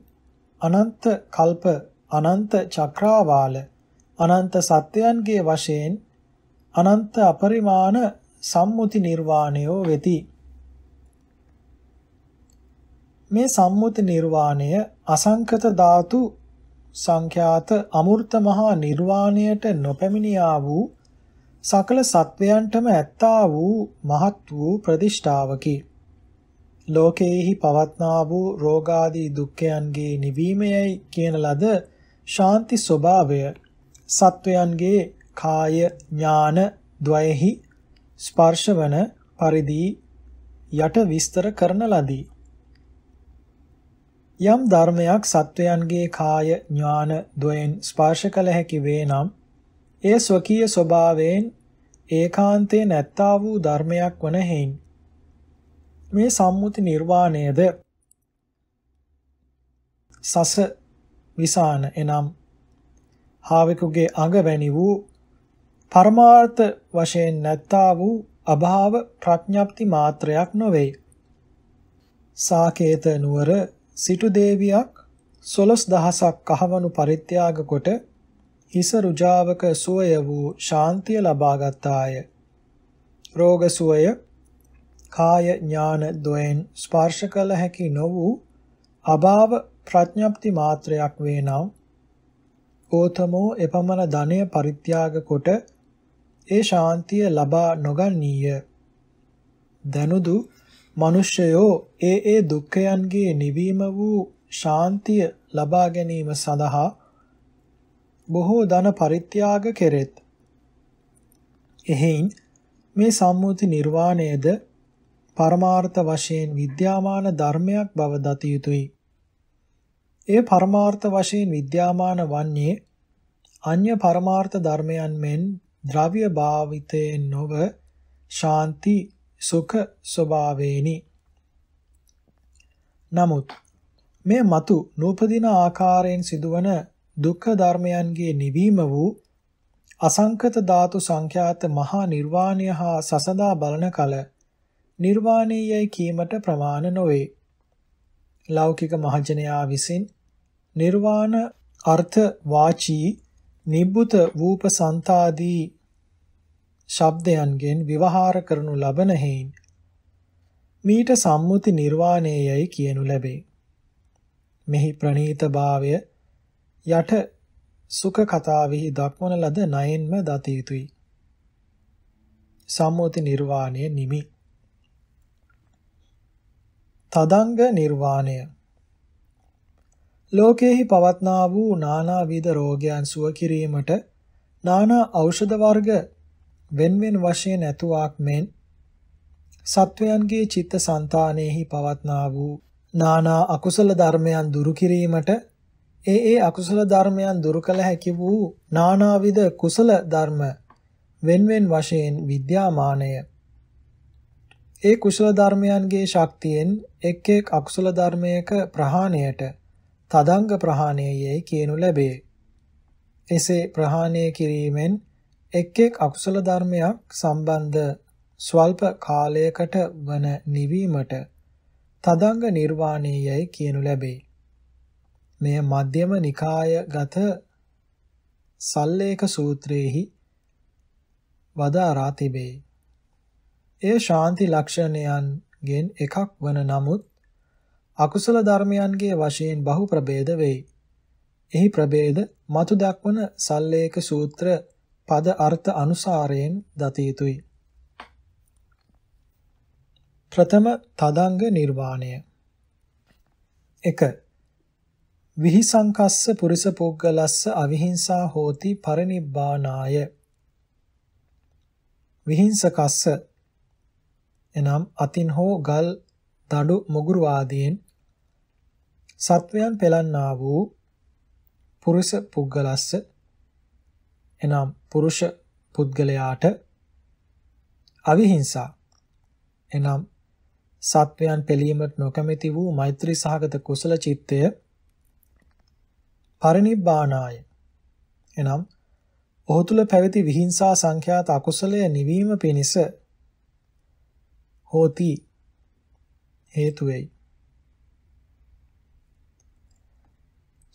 අනන්ත කල්ප අනන්ත චක්‍රාවාල අනන්ත සත්‍යයන්ගේ වශයෙන් අනන්ත අපරිමාණ සම්මුති නිර්වාණයෝ වෙති මේ සම්මුති නිර්වාණය අසංකත ධාතු සංඛ්‍යාත අමූර්ත මහා නිර්වාණයට නොපැමිණියා වූ සකල සත්වයන්ටම ඇත්තා වූ මහත් වූ ප්‍රතිෂ්ඨාවකි. ලෝකයේහි පවත්නා වූ රෝගාදී දුක්ඛයන්ගේ නිවීමයයි කියන ලද ශාන්ති ස්වභාවය සත්වයන්ගේ කාය ඥාන ද්වයෙහි ස්පර්ශවන පරිදි යට විස්තර කරන ලදී. යම් ධර්මයක් සත්වයන්ගේ කාය ඥාන ද්වයෙන් ස්පර්ශ කළ හැකි වේ නම් ඒ ස්වකීය ස්වභාවයෙන් ඒකාන්තේ නැත්තා වූ ධර්මයක් වන හේයින් මේ සම්මුති නිර්වාණයද සස විසාන එනම් හාවෙකුගේ අඟ වැනි වූ පරමාර්ථ වශයෙන් නැත්තා වූ අභාව ප්‍රඥප්ති මාත්‍රයක් නොවේ. සාකේත නුවර සිටු දේවියක් සොළොස් දහසක් කහවණු පරිත්‍යාග කොට හිස රුජාවක සුවය වූ ශාන්තිය ලබාගත්තාය. රෝග සුවය කාය ඥාන දොයෙන් ස්පර්ශ කළ හැකි නො වූ අභාව ප්‍රඥප්ති මාත්‍රයක් වේ නම් ඕතමෝ එපමණ ධනය පරිත්‍යාග කොට ඒ ශාන්තිය ලබා නොගන්නීය. දනුදු මිනිසයෝ ඒ ඒ දුක්ඛයන්ගේ නිවීම වූ ශාන්තිය ලබා ගැනීම සඳහා බොහෝ ධන පරිත්‍යාග කෙරෙත්. එහෙයින් මේ සම්මුති නිර්වාණයද පරමාර්ථ වශයෙන් විද්‍යාමාන ධර්මයක් බව දත යුතුයි. එය පරමාර්ථ වශයෙන් විද්‍යාමාන වන්නේ අන්‍ය පරමාර්ථ ධර්මයන් මෙන් ද්‍රව්‍ය භාවිතයෙන් නොව ශාන්ති සුඛ ස්වභාවේනි. නමුත් මේ మతు නූපදින ආකාරයෙන් සිදුවන දුක්ඛ ධර්මයන්ගේ නිවීම වූ අසංකත ධාතු සංඛ්‍යාත මහා නිර්වාණය හා සසදා බලන කල නිර්වාණයයි කීමට ප්‍රමාණ නොවේ. ලෞකික මහජනයා විසින් නිර්වාණ අර්ථ වාචී නිබ්බුත වූප සන්තාදී ශබ්දයන්ගෙන් විවහාර කරනු ලබන හේයින් මීට සම්මුති නිර්වාණයයි කියනු ලැබේ. මෙහි ප්‍රණීතභාවය යට සුඛ කතාවෙහි දක්වන ලද නයෙන්ම දත යුතුය. සම්මුති නිර්වාණය නිමි. තදංග නිර්වාණය ලෝකෙහි පවත්නා වූ නානාවිද රෝගයන් සුව කිරීමට නානා ඖෂධ වර්ග වෙන්වෙන් වශයෙන් ඇතුවාක් මෙන් සත්වයන්ගේ චිත්ත સંතානෙහි පවත්නා වූ නානා අකුසල ධර්මයන් දුරු කිරීමට ඒ ඒ අකුසල ධර්මයන් දුරු කළ හැකි වූ නානාවිද කුසල ධර්ම වෙන්වෙන් වශයෙන් විද්‍යාමානය ඒ කුසල ධර්මයන්ගේ ශක්තියෙන් එක් එක් අකුසල ධර්මයක ප්‍රහාණයට තදංග ප්‍රහාණයයි කියනු ලැබේ. එසේ ප්‍රහාණය කිරීමෙන් එක් එක් අකුසල ධර්මයක් සම්බන්ධ ස්වල්ප කාලයකට වන නිවීමට තදංග නිර්වාණයයි කියනු ලැබේ. මෙය මධ්‍යම නිකායගත සල්ලේක සූත්‍රයේහි වදාරා තිබේ. එය ශාන්ති ලක්ෂණයන්ගෙන් එකක් වන නමුත් අකුසල ධර්මයන්ගේ වශයෙන් බහු ප්‍රභේද වෙයි. එහි ප්‍රභේද මතු දක්වන සල්ලේක සූත්‍ර පද අර්ථ අනුසාරයෙන් දත යුතුයි. ප්‍රථම තදංග නිර්වාණය 1 විහිසංකස්ස පුරිස පුද්ගලස්ස අවිහිංසා හෝති පරිනිබ්බානාය විහිංසකස්ස එනම් අතින් හෝ ගල් දඩු මුගුරු ආදීන් සත්වයන් පෙළන්නා වූ පුරුෂ පුද්ගලස්ස එනම් පුරුෂ පුද්ගලයාට අවිහිංසා එනම් සත්වයන් පෙළීමට නොකමැති වූ මෛත්‍රී සහගත කුසල චිත්තය පරිනිබ්බානාය එනම් ඔහු තුල පැවති විහිංසා සංඛ්‍යාත අකුසලය නිවීම පිණිස හෝති හේතු වෙයි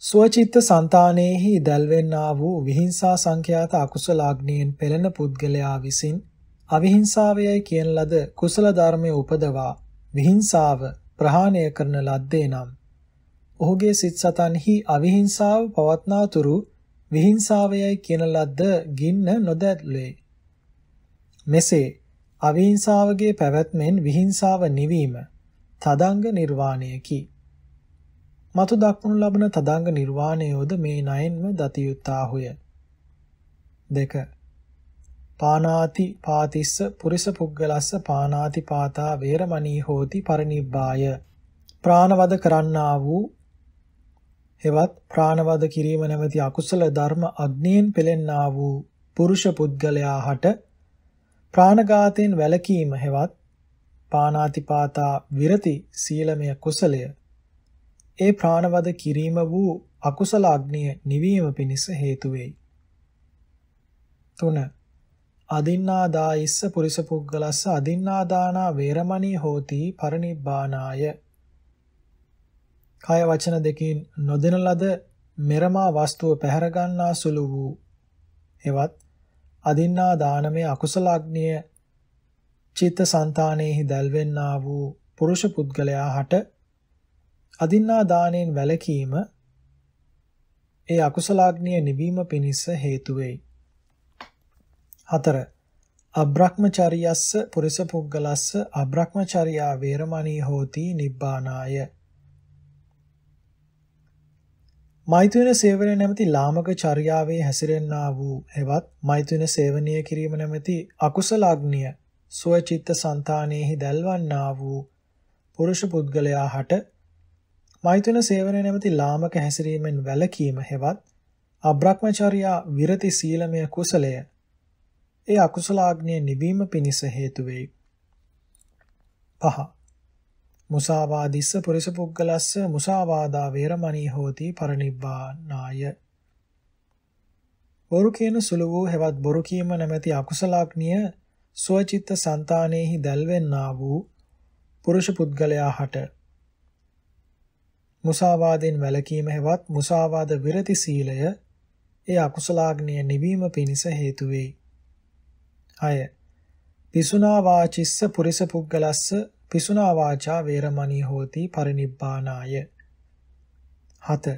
සුවචිත්ත సంతානෙහි දැල්වෙන්නා වූ විහිංසා සංඛ්‍යාත අකුසල අග්නියෙන් පෙළෙන පුද්ගලයා විසින් අවිහිංසාවයයි කියන ලද කුසල ධර්මයේ උපදවා විහිංසාව ප්‍රහාණය කරන ලද්දේ නම් ඔහුගේ සිත් සතන්හි අවිහිංසාව පවත්නාතුරු විහිංසාවයයි කියන ලද්ද ගින්න නොදැත්ලේ. මෙසේ අවිහිංසාවගේ පැවැත්මෙන් විහිංසාව නිවීම තදංග නිර්වාණයකි. මතු දක්වනු ලබන තදංග නිර්වාණයෝද මේ නයෙන්ම දතියුත්තාහුය. දෙක පානාති පාතිස්ස පුරිස පුද්ගලස්ස පානාති පාතා වේරමණී හෝති පරිනිබ්බාය ප්‍රාණවද කරන්නා වූ හෙවත් ප්‍රාණවද කිරීම නැමැති අකුසල ධර්ම අග්නියෙන් පෙලෙන්නා වූ පුරුෂ පුද්ගලයා හට ප්‍රාණඝාතයෙන් වැළකීම හෙවත් පානාතිපාතා විරති සීලමය කුසලය ඒ ප්‍රාණවද කිරීම වූ අකුසල අග්නිය නිවීම පිණිස හේතු වෙයි. 3. අදින්නාදායිස්ස පුරිස පුද්ගලස්ස අදින්නාදානා වේරමණී හෝති පරිනිබ්බානාය කාය වචන දෙකෙන් නොදෙන ලද මෙරමා වස්තුව පැහැර ගන්නා සුළු වූ එවත් අදින්නා දානමේ අකුසල අග්නිය චිත්තසංතානෙහි දැල්වෙන්නා වූ පුරුෂ පුද්ගලයා හට අදින්නා දාණයෙන් වැළකීම ඒ අකුසලාග්නිය නිවීම පිණිස හේතු වෙයි. 4. අබ්‍රහ්මචාරියස්ස පුරිස පුද්ගලස්ස අබ්‍රහ්මචාරියා වේරමණී හෝති නිබ්බානාය. මෛතුන සේවනය නැමැති ලාමක චර්යාවේ හැසිරෙන්නා වූ හෙවත් මෛතුන සේවනීය කිරීම නැමැති අකුසල අග්නිය සුවචිත්ත సంతානෙහි දැල්වන්නා වූ පුරුෂ පුද්ගලයා හට මෛතුන සේවනය නැමැති ලාමක හැසිරීමෙන් වැළකීම හෙවත් අබ්‍රහ්මචර්යා විරති සීලමය කුසලය ඒ අකුසල අග්නිය නිවීම පිණිස හේතු වෙයි. පහ මුසාවාදිස්ස පුරිස පුද්ගලස්ස මුසාවාදා වේරමණී හෝති පරිනිබ්බානාය බොරු කියන සුළු වූ හෙවත් බොරු කීම නැමැති අකුසලාග්නිය සුවචිත්ත సంతානෙහි දැල්වෙන්නා වූ පුරුෂ පුද්ගලයා හට මුසාවාදෙන් වැළකීම හෙවත් මුසාවාද විරති සීලය ඒ අකුසලාග්නිය නිවීම පිණිස හේතු වෙයි. 6. පිසුනා වාචිස්ස පුරිස පුද්ගලස්ස පිසුනා වාචා වේරමණී හෝති පරිනිබ්බානාය 7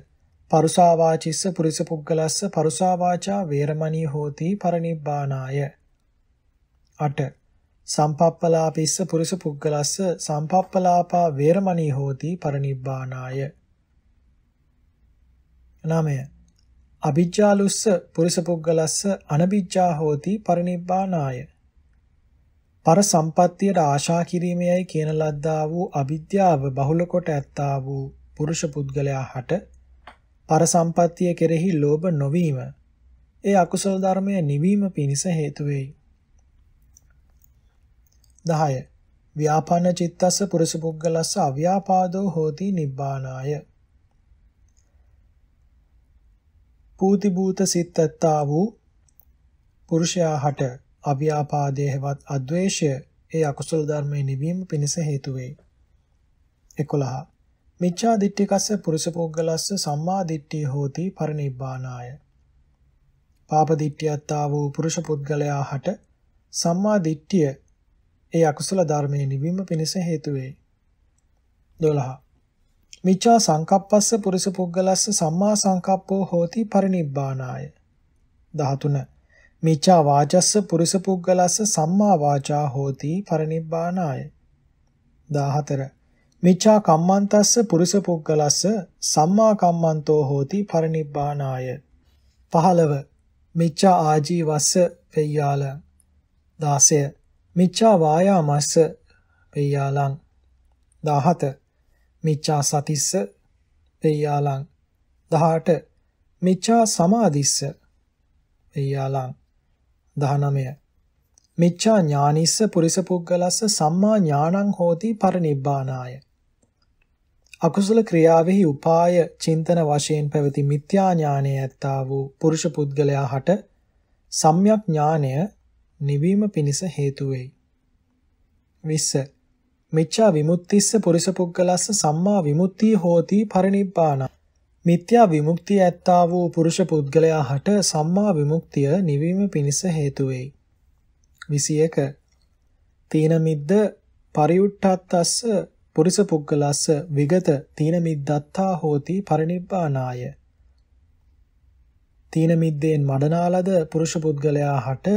පරුසා වාචිස්ස පුරිස පුග්ගලස්ස පරුසා වාචා වේරමණී හෝති පරිනිබ්බානාය 8 සම්පප්පලාපිස්ස පුරිස පුග්ගලස්ස සම්පප්පලාපා වේරමණී හෝති පරිනිබ්බානාය 9 අවිජ්ජාලුස්ස පුරිස පුග්ගලස්ස අනවිජ්ජා හෝති පරිනිබ්බානාය පර සම්පත්තියට ආශා කිරීමේයි කියන ලද්දා වූ අවිද්‍යාව බහුල කොට ඇත්තා වූ පුරුෂ පුද්ගලයා හට පර සම්පත්තිය කෙරෙහි ලෝභ නොවීම ඒ අකුසල ධර්මය නිවීම පිණිස හේතු වෙයි. 10. ව්‍යාපාන චිත්තස්ස පුරුෂ පුද්ගලස්ස අව්‍යාපාදෝ හෝති නිබ්බානාය. පූති භූත සිත් ඇත්තා වූ පුරුෂයා හට අව්‍යාපාදයේ හෙවත් අද්වේෂය ඒ අකුසල ධර්මයේ නිවීම පිණිස හේතු වෙයි. 11. මිච්ඡා දිට්ඨිකස්ස පුරුෂ පොග්ගලස්ස සම්මා දිට්ඨිය හෝති පරිනිබ්බානාය. පාප දිට්ඨියත්තා වූ පුරුෂ පුද්ගලයා හට සම්මා දිට්ඨිය ඒ අකුසල ධර්මයේ නිවීම පිණිස හේතු වෙයි. 12. මිච්ඡා සංකප්පස්ස පුරුෂ පුද්ගලස්ස සම්මා සංකප්පෝ හෝති පරිනිබ්බානාය. 13. මිච්ඡා වාචස්ස පුරුස පුග්ගලස්ස සම්මා වාචා හෝති පරිනිබ්බානාය 14 මිච්ඡා කම්මන්තස්ස පුරුස පුග්ගලස්ස සම්මා කම්මන්තෝ හෝති පරිනිබ්බානාය 15 මිච්ඡා ආජීවස්ස පෙය්‍යාල 16 මිච්ඡා වායාමස්ස පෙය්‍යාලං 17 මිච්ඡා සතිස්ස පෙය්‍යාලං 18 මිච්ඡා සමාධිස්ස පෙය්‍යාලං 19 මිච්ඡා ඥානිස්ස පුරිස පුද්ගලස්ස සම්මා ඥානං හෝති පරිනිබ්බානාය අකුසල ක්‍රියාවෙහි උපාය චින්තන වශයෙන් පැවති මිත්‍යා ඥානය ඇත්තා වූ පුරුෂ පුද්ගලයා හට සම්‍යක් ඥානය නිවීම පිණිස හේතු වෙයි 20 මිච්ඡා විමුක්තිස්ස පුරිස පුද්ගලස්ස සම්මා විමුක්තිය හෝති පරිනිබ්බානා මිත්‍යා විමුක්තිය ඇත්තා වූ පුරුෂ පුද්ගලයා හට සම්මා විමුක්තිය නිවීම පිණිස හේතු වෙයි. 21. තීන මිද්ද පරිඋට්ඨත්තස්ස පුරිස පුද්ගලස්ස විගත තීන මිද්දත්තා හෝති පරිනිබ්බානාය. තීන මිද්දෙන් මඩනාලද පුරුෂ පුද්ගලයා හට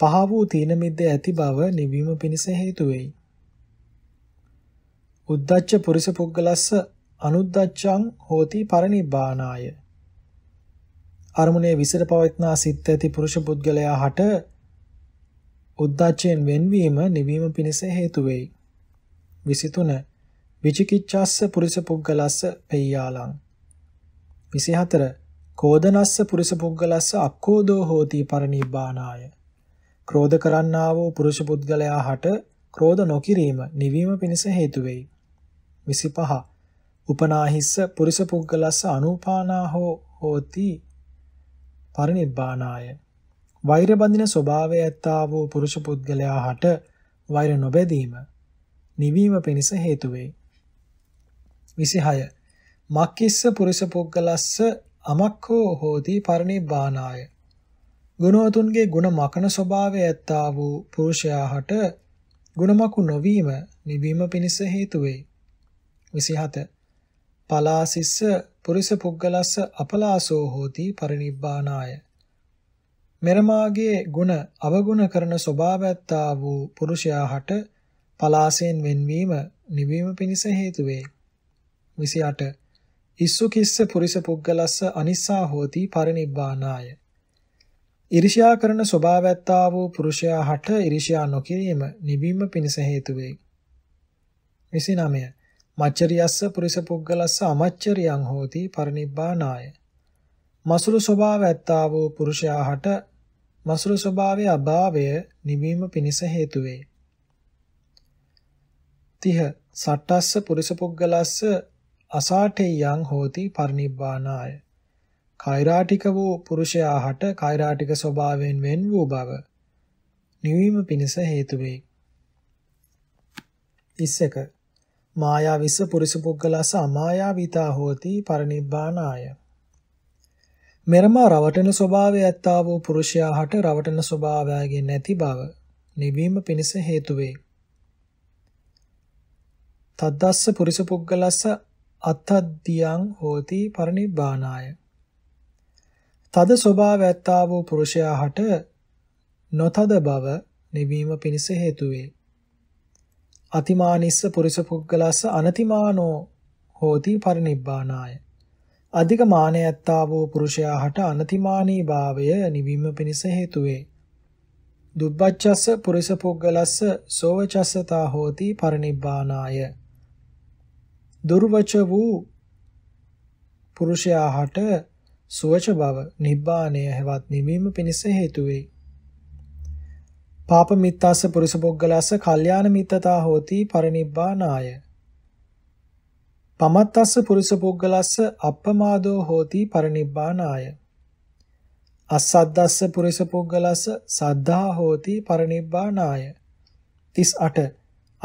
පහ වූ තීන මිද්ද ඇති බව නිවීම පිණිස හේතු වෙයි. උද්දච්ච පුරිස පුද්ගලස්ස අනුද්දච්චං හෝති පරිනිබ්බානාය අරමුණේ විසිර පවත්නා සිත් ඇති පුරුෂ පුද්ගලයා හට උද්දච්චයෙන් වෙන්වීම නිවීම පිණිස හේතු වෙයි 23 විචිකිච්ඡස්ස පුරුෂ පුද්ගලස්ස පෙය්‍යාලං 24 කෝදනස්ස පුරුෂ පුද්ගලස්ස අක්කෝදෝ හෝති පරිනිබ්බානාය ක්‍රෝධ කරන්නා වූ පුරුෂ පුද්ගලයා හට ක්‍රෝධ නොකිරීම නිවීම පිණිස හේතු වෙයි 25 උපනාහිස්ස පුරිස පුද්ගලස්ස අනුපානා හෝ හෝති පරිනිබ්බානාය වෛර බඳින ස්වභාවය ඇත්තා වූ පුරුෂ පුද්ගලයා හට වෛර නොබැදීම නිවීම පිණිස හේතු වේ 26 මක්කිස්ස පුරිස පුද්ගලස්ස අමක්ඛෝ හෝති පරිනිබ්බානාය ගුණවතුන්ගේ ගුණ මකන ස්වභාවය ඇත්තා වූ පුරුෂයා හට ගුණමකු නොවීම නිවීම පිණිස හේතු වේ 27 පලාසිස්ස පුරිස පුද්ගලස්ස අපලාසෝ හෝති පරිනිබ්බානාය මෙරමාගේ ගුණ අවගුණ කරන ස්වභාවයත්තා වූ පුරුෂයා හට පලාසයෙන් වෙන්වීම නිවීම පිණිස හේතු වේ 28 ඉස්සුකිස්ස පුරිස පුද්ගලස්ස අනිස්සා හෝති පරිනිබ්බානාය ඉරිෂ්‍යා කරන ස්වභාවයත්තා වූ පුරුෂයා හට ඉරිෂ්‍යා නොකිරීම නිවීම පිණිස හේතු වේ 29 මච්චරියස්ස පුරිස පුද්ගලස්ස අමච්චරියං හෝති පරිනිබ්බානාය. මසුරු ස්වභාව ඇත්තා වූ පුරුෂයා හට මසුරු ස්වභාවයේ අභාවය නිවීම පිණිස හේතු වේ. 30 සට්ටස්ස පුරිස පුද්ගලස්ස අසාඨේයං හෝති පරිනිබ්බානාය. කෛරාටික වූ පුරුෂයා හට කෛරාටික ස්වභාවයෙන් වෙන් වූ බව නිවීම පිණිස හේතු වේ. 31 මායාවිස පුරිස පුද්ගලස අමායාවිතා හෝති පරිනිබ්බානාය මෙරම රවටන ස්වභාවය ඇත්තා වූ පුරුෂයා හට රවටන ස්වභාවයගේ නැති බව නිවීම පිණිස හේතු වේ. තද්දස්ස පුරිස පුද්ගලස්ස අත්තද්දියං හෝති පරිනිබ්බානාය. තද ස්වභාව ඇත්තා වූ පුරුෂයා හට නොතද බව නිවීම පිණිස හේතු වේ. අතිමානිස්ස පුරිස පුද්ගලස්ස අනතිමානෝ හෝති පරිනිබ්බානාය අධික මානයත්තා වූ පුරුෂයා හට අනතිමානී භාවය නිවීම පිණිස හේතු වේ දුබ්බච්චස්ස පුරිස පුද්ගලස්ස සෝවචස්සතා හෝති පරිනිබ්බානාය දුර්වච වූ පුරුෂයා හට සුවච බව නිබ්බාණය හෙවත් නිවීම පිණිස හේතු වේ පාප මිත්තාස පුරුෂ පොග්ගලස්ස කල්යාණ මිත්තතා හෝති පරිනිබ්බානාය. පමත්තස්ස පුරුෂ පොග්ගලස්ස අප්පමාදෝ හෝති පරිනිබ්බානාය. අසද්දස්ස පුරුෂ පොග්ගලස්ස සද්ධා හෝති පරිනිබ්බානාය. 38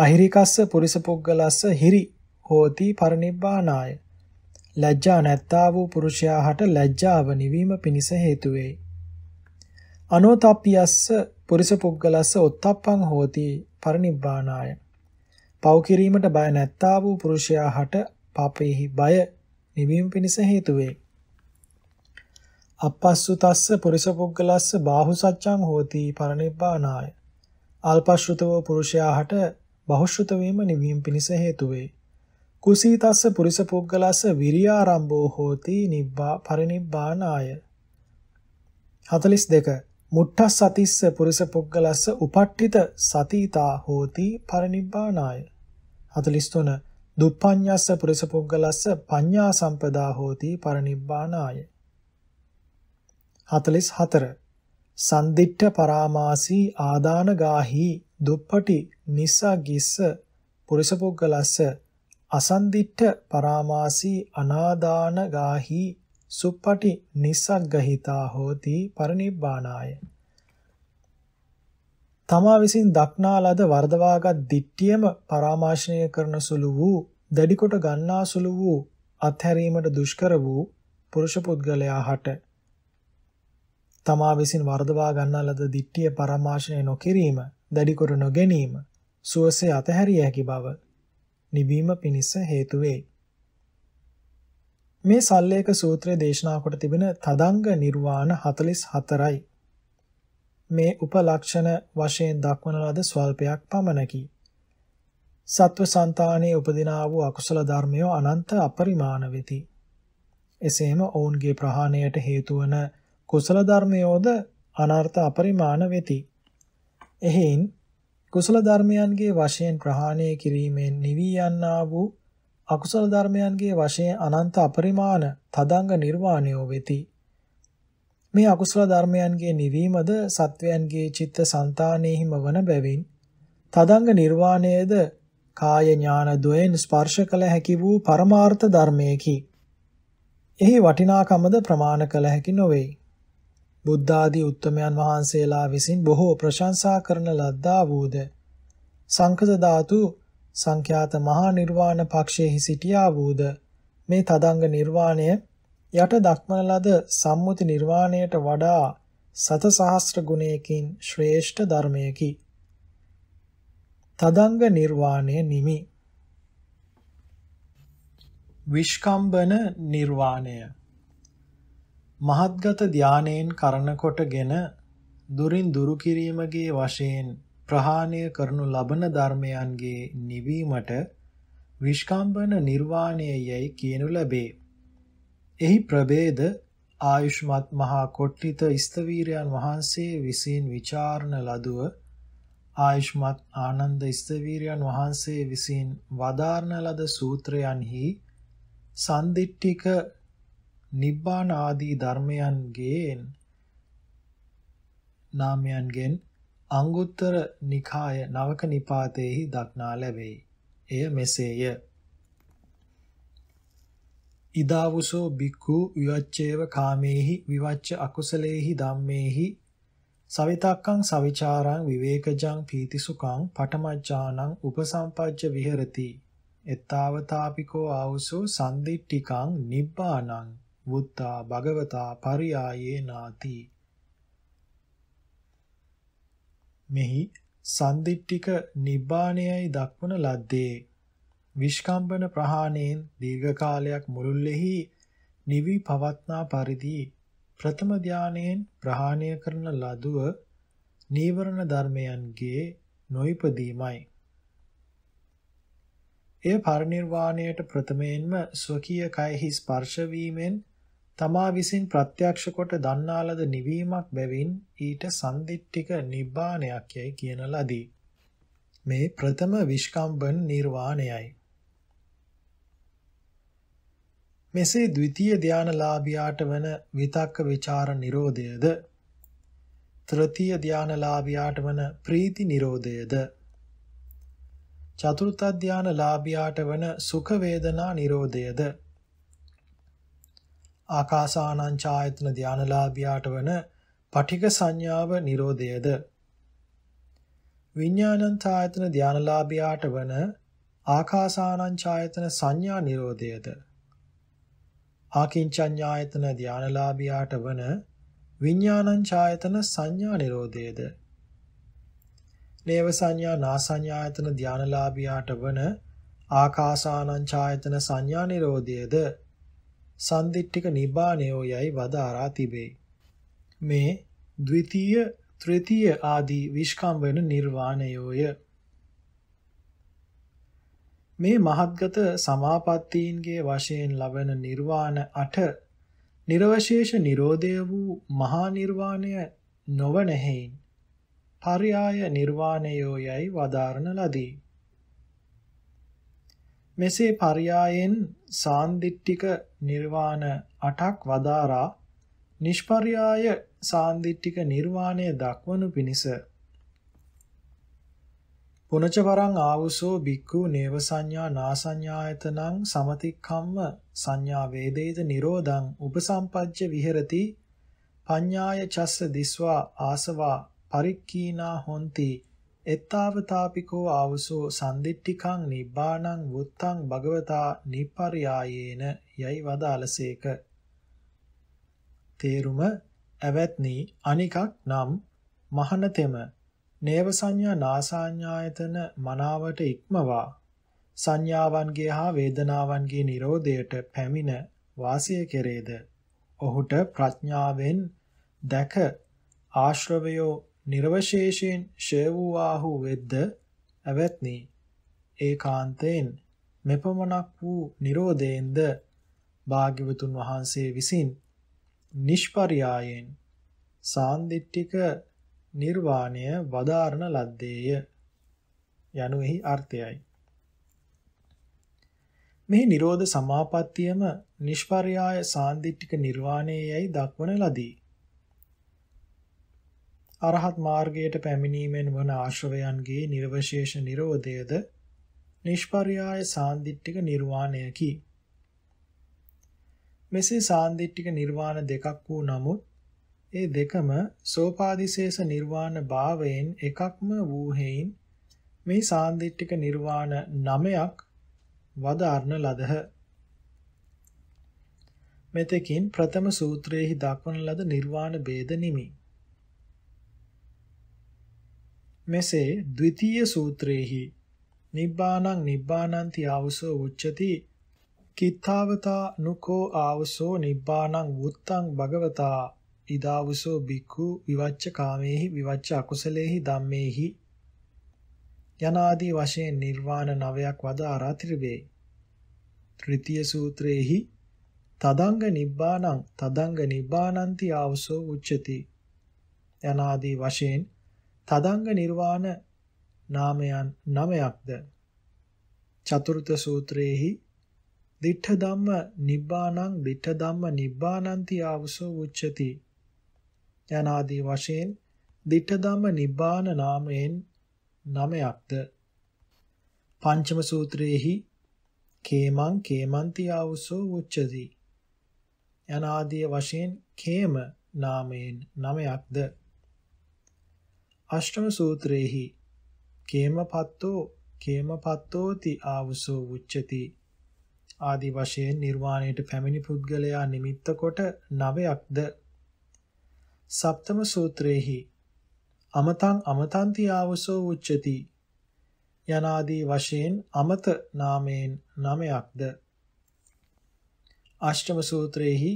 අහිරිකස්ස පුරිස පුග්ගලස්ස හිරි හෝති පරිනිබ්බානාය. ලැජ්ජා නැත්තා වූ පුරුෂයා හට ලැජ්ජාව නිවීම පිණිස හේතු වේ. අනෝතප්පියස්ස පුරිස පුද්ගලස්ස උත්තප්පං හෝති පරිනිබ්බානාය. පව් කිරීමට බය නැත්තා වූ පුරුෂයා හට පාපේහි බය නිවීම පිණිස හේතු වේ. අපස්සු තස්ස පුරිස පුද්ගලස්ස බාහු සච්ඡං හෝති පරිනිබ්බානාය. අල්පශ්‍රුතව පුරුෂයා හට බහුශ්‍රුත වීම නිවීම පිණිස හේතු වේ. කුසීතස්ස පුරිස පුද්ගලස්ස විරියාරම්භෝ හෝති නිබ්බා පරිනිබ්බානාය. 42 මුට්ටස් සතිස්ස පුරුෂ පුද්ගලස්ස උපට්ඨිත සතීතා හෝති පරිනිබ්බානාය 43 දුප්පඤ්ඤස්ස පුරුෂ පුද්ගලස්ස පඤ්ඤා සම්පදා හෝති පරිනිබ්බානාය 44 සන්දිට්ඨ පරාමාසී ආදානගාහි දුප්පටි නිසගිස්ස පුරුෂ පුද්ගලස්ස අසන්දිට්ඨ පරාමාසී අනාදානගාහි සුප්පටි නිස්සග්ගහිතා හෝති පරිනිබ්බානාය තමා විසින් දක්නා ලද වර්ධවාගත් දිට්ඨියම පරාමාශනය කරන සුළු වූ දැඩි කොට ගන්නා සුළු වූ අත්හැරීමට දුෂ්කර වූ පුරුෂ පුද්ගලයා හට තමා විසින් වර්ධවා ගන්නා ලද දිට්ඨිය පරාමාශනය නොකිරීම දැඩි කොට නොගැනීම සුවසේ අතහැරිය හැකි බව නිවීම පිණිස හේතු වෙයි මේ සල්ලේක සූත්‍රයේ දේශනා කොට තිබෙන තදංග නිර්වාණ 44යි. මේ උපලක්ෂණ වශයෙන් දක්වන ලද ස්වල්පයක් පමණකි. සත්ව సంతානයේ උපදිනා වූ අකුසල ධර්මය අනන්ත අපරිමාණ වෙති. එසේම ඔවුන්ගේ ප්‍රහාණයට හේතු වන කුසල ධර්මයෝද අනර්ථ අපරිමාණ වෙති. එහෙන් කුසල ධර්මයන්ගේ වශයෙන් ප්‍රහාණය කිරීමෙන් නිවී යන්නා වූ අකුසල ධර්මයන්ගේ වශයෙන් අනන්ත අපරිමාණ තදංග නිර්වාණයෝ වෙති. මේ අකුසල ධර්මයන්ගේ නිවීමද සත්වයන්ගේ චිත්ත સંතානෙහිම වන බැවින් තදංග නිර්වාණයද කාය ඥාන ද්වයෙන් ස්පර්ශ කළ හැකි වූ පරමාර්ථ ධර්මයකි. එහි වටිනාකමද ප්‍රමාණ කළ හැකි නොවේ. බුද්ධ ආදී උත්තමයන් වහන්සේලා විසින් බොහෝ ප්‍රශංසා කරන ලද්දා වූද සංකත ධාතු සංඛ්‍යාත මහා නිර්වාණ පක්ෂයේහි සිටියා වූද මේ තදංග නිර්වාණය යට දක්වන ලද සම්මුති නිර්වාණයට වඩා සත සහස්ත්‍ර ගුණයකින් ශ්‍රේෂ්ඨ ධර්මයකි. තදංග නිර්වාණය නිමි. විස්කම්බන නිර්වාණය මහත්ගත ධානයෙන් කරන කොටගෙන දුරින් දුරු කිරීමගේ වශයෙන් ප්‍රහාණය කරනු ලබන ධර්මයන්ගේ නිවීමට විස්කම්බන නිර්වාණය යයි කියනු ලැබේ. එහි ප්‍රභේද ආයුෂ්මත් මහා කොට්ටිත ස්තවීරයන් වහන්සේ විසින් ਵਿਚාරණ ලදුව ආයුෂ්මත් ආනන්ද ස්තවීරයන් වහන්සේ විසින් වදාරණ ලද සූත්‍රයන්හි සන්දිට්ඨික නිබ්බාන ආදී ධර්මයන්ගෙන් නාමයන්ගෙන් අංගුත්තර නිකාය නවක නිපාතයෙහි දක්නා ලැබෙයි. එය මෙසේය. ඉදාවුසෝ බික්ඛු විවච්ඡේව කාමේහි විවච්ඡ අකුසලේහි ධම්මේහි සවිතක්කං සවිචාරං විවේකජං පීතිසුඛං පඨමච්ඡානං උපසම්පජ්ජ විහෙරති එත්තාවතාපිකෝ ආවුසෝ සම්දිට්ඨිකං නිබ්බානං බුත්තා භගවතා පරියායේ නාති මෙහි සන්දිට්ඨික නිබ්බාණයයි දක්වන ලද්දේ විස්කම්බන ප්‍රහාණයෙන් දීර්ඝ කාලයක් මුළුල්ලෙහි නිවි පවත්නා පරිදි ප්‍රථම ධානයෙන් ප්‍රහාණය කරන ලදුව නීවරණ ධර්මයන්ගේ නොයිපදීමයි. එය පරිණිර්වාණයට ප්‍රථමයෙන්ම ස්වකීය කයෙහි ස්පර්ශ වීමෙන් තමා විසින් ප්‍රත්‍යක්ෂ කොට දන්නාලද නිවීමක් බැවින් ඊට සම්දිට්ඨික නිබ්බාණයක් යයි කියන ලදී. මේ ප්‍රථම විස්කම්බන් නිර්වාණයයි. මෙසේ ද්විතීය ධානලාභියාට වන විතක්ක ਵਿਚාර නිරෝධයද තෘතීය ධානලාභියාට වන ප්‍රීති නිරෝධයද චතුර්ථ ධානලාභියාට වන සුඛ වේදනා නිරෝධයද ආකාසානංචායතන ධානලාභියාට වන පටික සංඥාව නිරෝධයද විඥානංචායතන ධානලාභියාට වන ආකාසානංචායතන සංඥා නිරෝධයද ආකින්චඤ්ඤායතන ධානලාභියාට වන විඥානංචායතන සංඥා නිරෝධයද නේව සංඥා නාසඤ්ඤායතන ධානලාභියාට වන ආකාසානං ඡායතන සංඥා නිරෝධයේද සන්දිට්ඨික නිබ්බාණයෝ යයි වදාරා තිබේ. මේ ද්විතීය තෘතීය ආදී විස්කම් වෙන නිර්වාණයෝය. මේ මහත්ගත සමාපත්තීන්ගේ වශයෙන් ලබන නිර්වාණ 8 නිර්වශේෂ නිරෝධය වූ මහා නිර්වාණය නොවන හේයින් පරයාය නිර්වාණයෝයයි වදාරන ලදී. මෙසේ පර්යායෙන් සාන්දිට්ඨික නිර්වාණ 8ක් වදාරා නිෂ්පර්යාය සාන්දිට්ඨික නිර්වාණය දක්වනු පිණිස පුනච වරං ආවුසෝ බික්ඛු නේව සංඥා නාසඤ්ඤායතනං සමතික්ඛම්ම සංඥා වේදේත නිරෝධං උපසම්පජ්ජ විහෙරති පඤ්ඤාය චස්ස දිස්වා ආසවා පරික්ඛීනා හොಂತಿ එත්තාවතාපිකෝ ආවසෝ සම්දිට්ඨිකං නිබ්බාණං වුත්තං භගවතා නිපර්යායේන යයි වදාළසේක. තේරුම ඇවැත්නි අනිකක් නම් මහනතෙම නේව සංඥා නාසඤ්ඤායතන මනාවට ඉක්මවා සංඥාවන්ගේ හා වේදනාවන්ගේ Nirodhයට පැමිණ වාසය කෙරේද ඔහුට ප්‍රඥාවෙන් දැක ආශ්‍රවයෝ නිර්වශේෂයෙන් ෂය වූවාහු වෙද්ද ඇවැත්නි ඒකාන්තයෙන් මෙපමණක් වූ Nirodhayenද භාග්‍යවතුන් වහන්සේ විසින් නිෂ්පර්යායෙන් සාන්දිට්ඨික නිර්වාණය වදාරණ ලද්දේය යනු එහි අර්ථයයි මෙහි Nirodha සමාපත්තියම නිෂ්පර්යාය සාන්දිට්ඨික නිර්වාණයයි දක්වන ලදී අරහත් මාර්ගයට පැමිණීමෙන් වන ආශ්‍රවයන්ගේ නිර්වශේෂ නිරෝධයද නිෂ්පර්යාය සාන්දිට්ඨික නිර්වාණයකි. මෙසේ සාන්දිට්ඨික නිර්වාණ දෙකක් වූ නමුත් ඒ දෙකම සෝපාදිශේෂ නිර්වාණ භාවයෙන් එකක්ම වූ හේයින් මේ සාන්දිට්ඨික නිර්වාණ නමයක් වදාරන ලදහ. මෙතෙකින් ප්‍රථම සූත්‍රයේහි දක්වන ලද නිර්වාණ ભેද නිමි. මෙසේ ද්විතීය සූත්‍රයේහි නිබ්බානං නිබ්බානන්ති ආවසෝ උච්චති කිත්තාවතා නුකෝ ආවසෝ නිබ්බානං වුත්තං භගවතා ඉදාවසෝ බික්ඛු විවච්ච කාමේහි විවච්ච අකුසලේහි ධම්මේහි යනාදී වශයෙන් නිර්වාණ නවයක් වදාරා ත්‍රිවේ ත්‍රිතිය සූත්‍රයේහි තදංග නිබ්බානං තදංග නිබ්බානන්ති ආවසෝ උච්චති යනාදී වශයෙන් තදංග නිර්වාණ නාමයන් නවයක්ද චතුර්ථ සූත්‍රයේහි දිඨ ධම්ම නිබ්බාණං දිඨ ධම්ම නිබ්බාණන්ති ආවසෝ උච්චති යනාදී වශයෙන් දිඨ ධම්ම නිබ්බාන නාමයෙන් නමයක්ද පංචම සූත්‍රයේහි කේමං කේමන්ති ආවසෝ උච්චති යනාදී වශයෙන් කේම නාමයෙන් නමයක්ද අෂ්ටම සූත්‍රයේහි කේමපත්තෝ කේමපත්තෝති ආවසෝ උච්චති ආදි වශයෙන් නිර්වාණයට පැමිණි පුද්ගලයා නිමිත්ත කොට නවයක්ද සප්තම සූත්‍රයේහි අමතං අමතන්ති ආවසෝ උච්චති යනාදී වශයෙන් අමත නාමයෙන් නමයක්ද අෂ්ටම සූත්‍රයේහි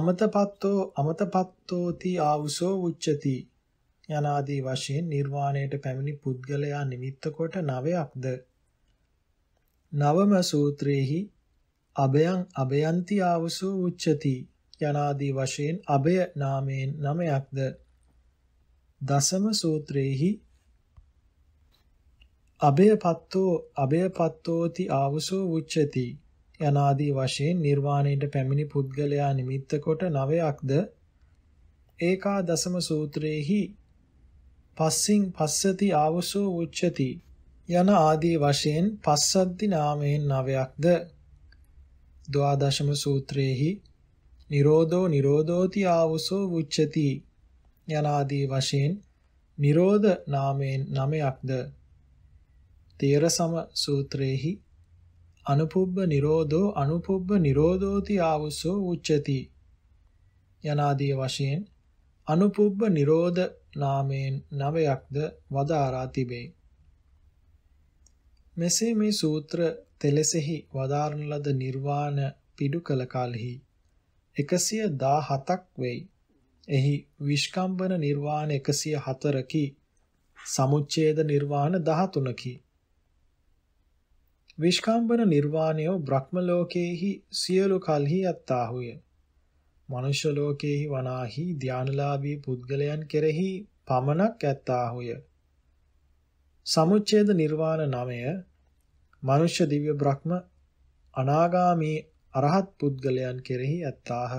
අමතපත්තෝ අමතපත්තෝති ආවුසෝ උච්චති යනාදී වශයෙන් නිර්වාණයට පැමිණි පුද්ගලයා නිමිත්ත කොට නවයක්ද නවම සූත්‍රයේහි අබයං අබයන්ති ආවසෝ උච්චති යනාදී වශයෙන් අබය නාමයෙන් නමයක්ද දසම සූත්‍රයේහි අබයපත්තෝ අබයපත්තෝති ආවසෝ උච්චති යනාදී වශයෙන් නිර්වාණයට පැමිණි පුද්ගලයා නිමිත්ත කොට නවයක්ද ඒකා දසම සූත්‍රයේහි පස්සින් පස්සති ආවසෝ උච්චති යන ආදී වශයෙන් පස්සද්දි නාමයෙන් නවයක්ද ද්වාදශම සූත්‍රයේහි නිරෝධෝ නිරෝධෝති ආවසෝ උච්චති යන ආදී වශයෙන් නිරෝධ නාමයෙන් නමයක්ද තේරසම සූත්‍රයේහි අනුපුබ්බ නිරෝධෝ අනුපුබ්බ නිරෝධෝති ආවසෝ උච්චති යනාදී වශයෙන් අනුපුබ්බ නිරෝධ නාමයෙන් නවයක්ද වදාරා තිබේ. මෙසේ මේ සූත්‍ර තෙලෙසෙහි වදාරන ලද නිර්වාණ පිඩු කළ කලෙහි 117ක් වෙයි. එහි විස්කම්බන නිර්වාණ 104කි. සමුච්ඡේද නිර්වාණ 13කි. විස්කම්බන නිර්වාණය බ්‍රහ්ම ලෝකයේහි සියලු කල්හි අත්තාහුය. මනුෂ්‍ය ලෝකයේ වනාහි ධානලාභී පුද්ගලයන් කෙරෙහි පමණක් ඇත්තාහුය. සමුච්ඡේද නිර්වාණ නමය මනුෂ්‍ය දිව්‍ය බ්‍රහ්ම අනාගාමී අරහත් පුද්ගලයන් කෙරෙහි ඇත්තාහ.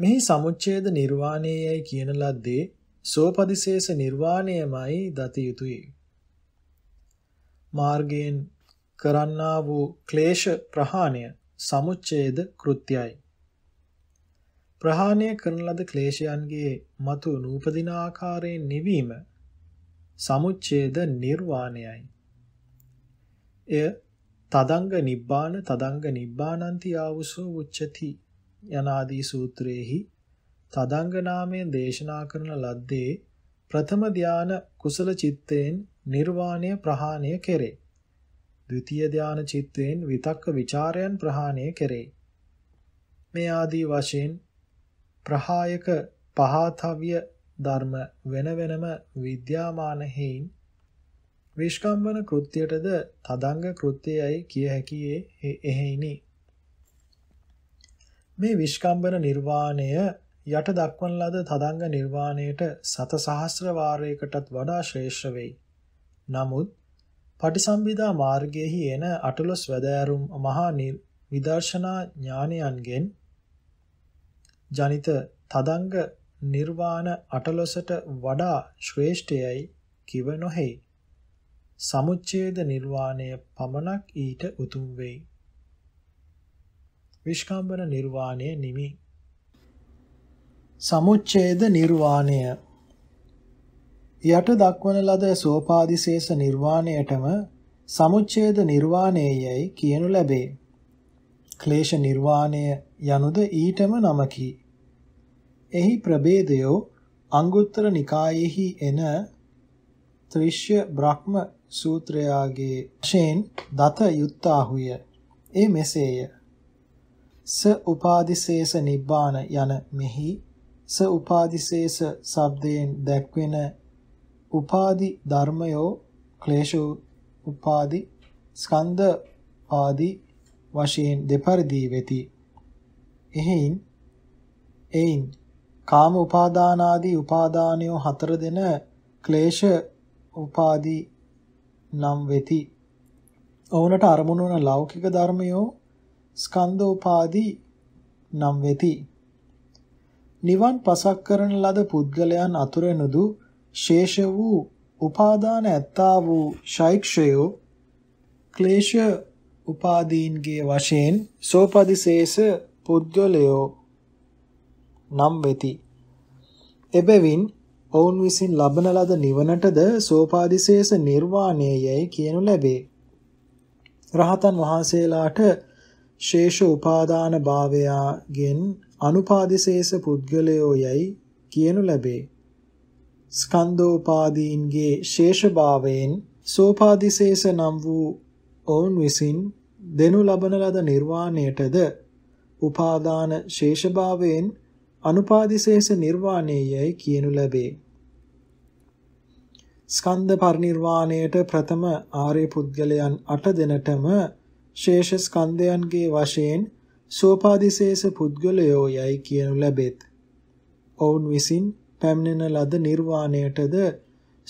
මෙහි සමුච්ඡේද නිර්වාණයයි කියන ලද්දේ සෝපදිශේෂ නිර්වාණයමයි දත යුතුය. මාර්ගයෙන් කරන්නා වූ ක්ලේශ ප්‍රහාණය සමුච්ඡේද කෘත්‍යයි. ප්‍රහාණය කරන ලද ක්ලේශයන්ගේ මතු නූපදින ආකාරයෙන් නිවීම සමුච්ඡේද නිර්වාණයයි. එය තදංග නිබ්බාන තදංග නිබ්බානන්ති ආවුසෝ උච්චති යනාදී සූත්‍රයේහි තදංග නාමයෙන් දේශනා කරන ලද්දේ ප්‍රථම ධාන කුසල චිත්තයෙන් නිර්වාණය ප්‍රහාණය කෙරේ. ද්විතීය ධාන චිත්තයෙන් විතක්ක ਵਿਚාරයන් ප්‍රහාණය කෙරේ. මේ ආදී වශයෙන් ප්‍රහායක පහතව්‍ය ධර්ම වෙන වෙනම විද්‍යාමාන හේයින් විස්කම්බන කෘත්‍යයටද තදංග කෘත්‍යයයි කිය හැකියේ එහෙයිනි. මේ විස්කම්බන නිර්වාණය යට දක්වන ලද තදංග නිර්වාණයට සත සහස්‍ර වාරයකටත් වඩා ශ්‍රේෂ්ඨ වෙයි. නමුත් පටිසම්භිදා මාර්ගයේහි එන අටලොස් වැදෑරුම් මහා විදර්ශනා ඥානයන්ගෙන් ජනිත තදංග නිර්වාණ අටලොසට වඩා ශ්‍රේෂ්ඨයයි කිව නොහේ. සමුච්ඡේද නිර්වාණය පමණක් ඊට උතුම් වෙයි. විස්කම්බන නිර්වාණය නිමි. සමුච්ඡේද නිර්වාණය යට දක්වන ලද සෝපාදිශේෂ නිර්වාණයටම සමුච්ඡේද නිර්වාණයයි කියනු ලැබේ. ක්ලේශ නිර්වාණය යනුද ඊටම නමකි. එහි ප්‍රභේදය අංගුත්තර නිකායෙහි එන ත්‍රිශ්‍ය බ්‍රහ්ම සූත්‍රයාගේ වශයෙන් දත යුත්තාහුය. ඒ මෙසේය. ස උපාදිශේෂ නිබ්බාන යන මෙහි ස උපාදිශේෂ શબ્දයෙන් දැක්වෙන උපාදි ධර්මයෝ ක්ලේශෝ උපාදි ස්කන්ධ ආදි වශයෙන් දෙපරිදි වෙති. එහෙන් එයින් කාම උපාදානාදී උපාදානයෝ හතර දෙන ක්ලේශ උපාදි නම් වෙති. ඔවුනට අරමුණු වන ලෞකික ධර්මයෝ ස්කන්ධ උපාදි නම් වෙති. නිවන් පසක් කරන ලද පුද්ගලයන් අතුරෙනුදු ශේෂ වූ උපාදාන ඇත්තා වූ ශෛක්ෂයෝ ක්ලේශ උපාදීන්ගේ වශයෙන් සෝපදිශේෂ පුද්ගලයෝ නම් වෙති. එබැවින් ඔවුන් විසින් ලබන ලද නිවනටද සෝපාදිශේෂ නිර්වාණයයි කියනු ලැබේ. රහතන් වහන්සේලාට ශේෂ උපාදාන භාවයාගෙන් අනුපාදිශේෂ පුද්ගලයෝ යයි කියනු ලැබේ. ස්කන්ධෝපාදීන්ගේ ශේෂභාවයෙන් සෝපාදිශේෂ නම් වූ ඔවුන් විසින් දෙනු ලබන ලද නිර්වාණයටද උපාදාන ශේෂභාවයෙන් අනුපාදිශේෂ නිර්වාණයයි කියනු ලැබේ. ස්කන්ධ පරිනිර්වාණයට ප්‍රථම ආර්ය පුද්ගලයන් 8 දෙනටම ශේෂ ස්කන්ධයන්ගේ වශයෙන් සෝපාදිශේෂ පුද්ගලයෝ යයි කියනු ලැබෙත්. ඔවුන් විසින් පැමිණෙන ලද නිර්වාණයටද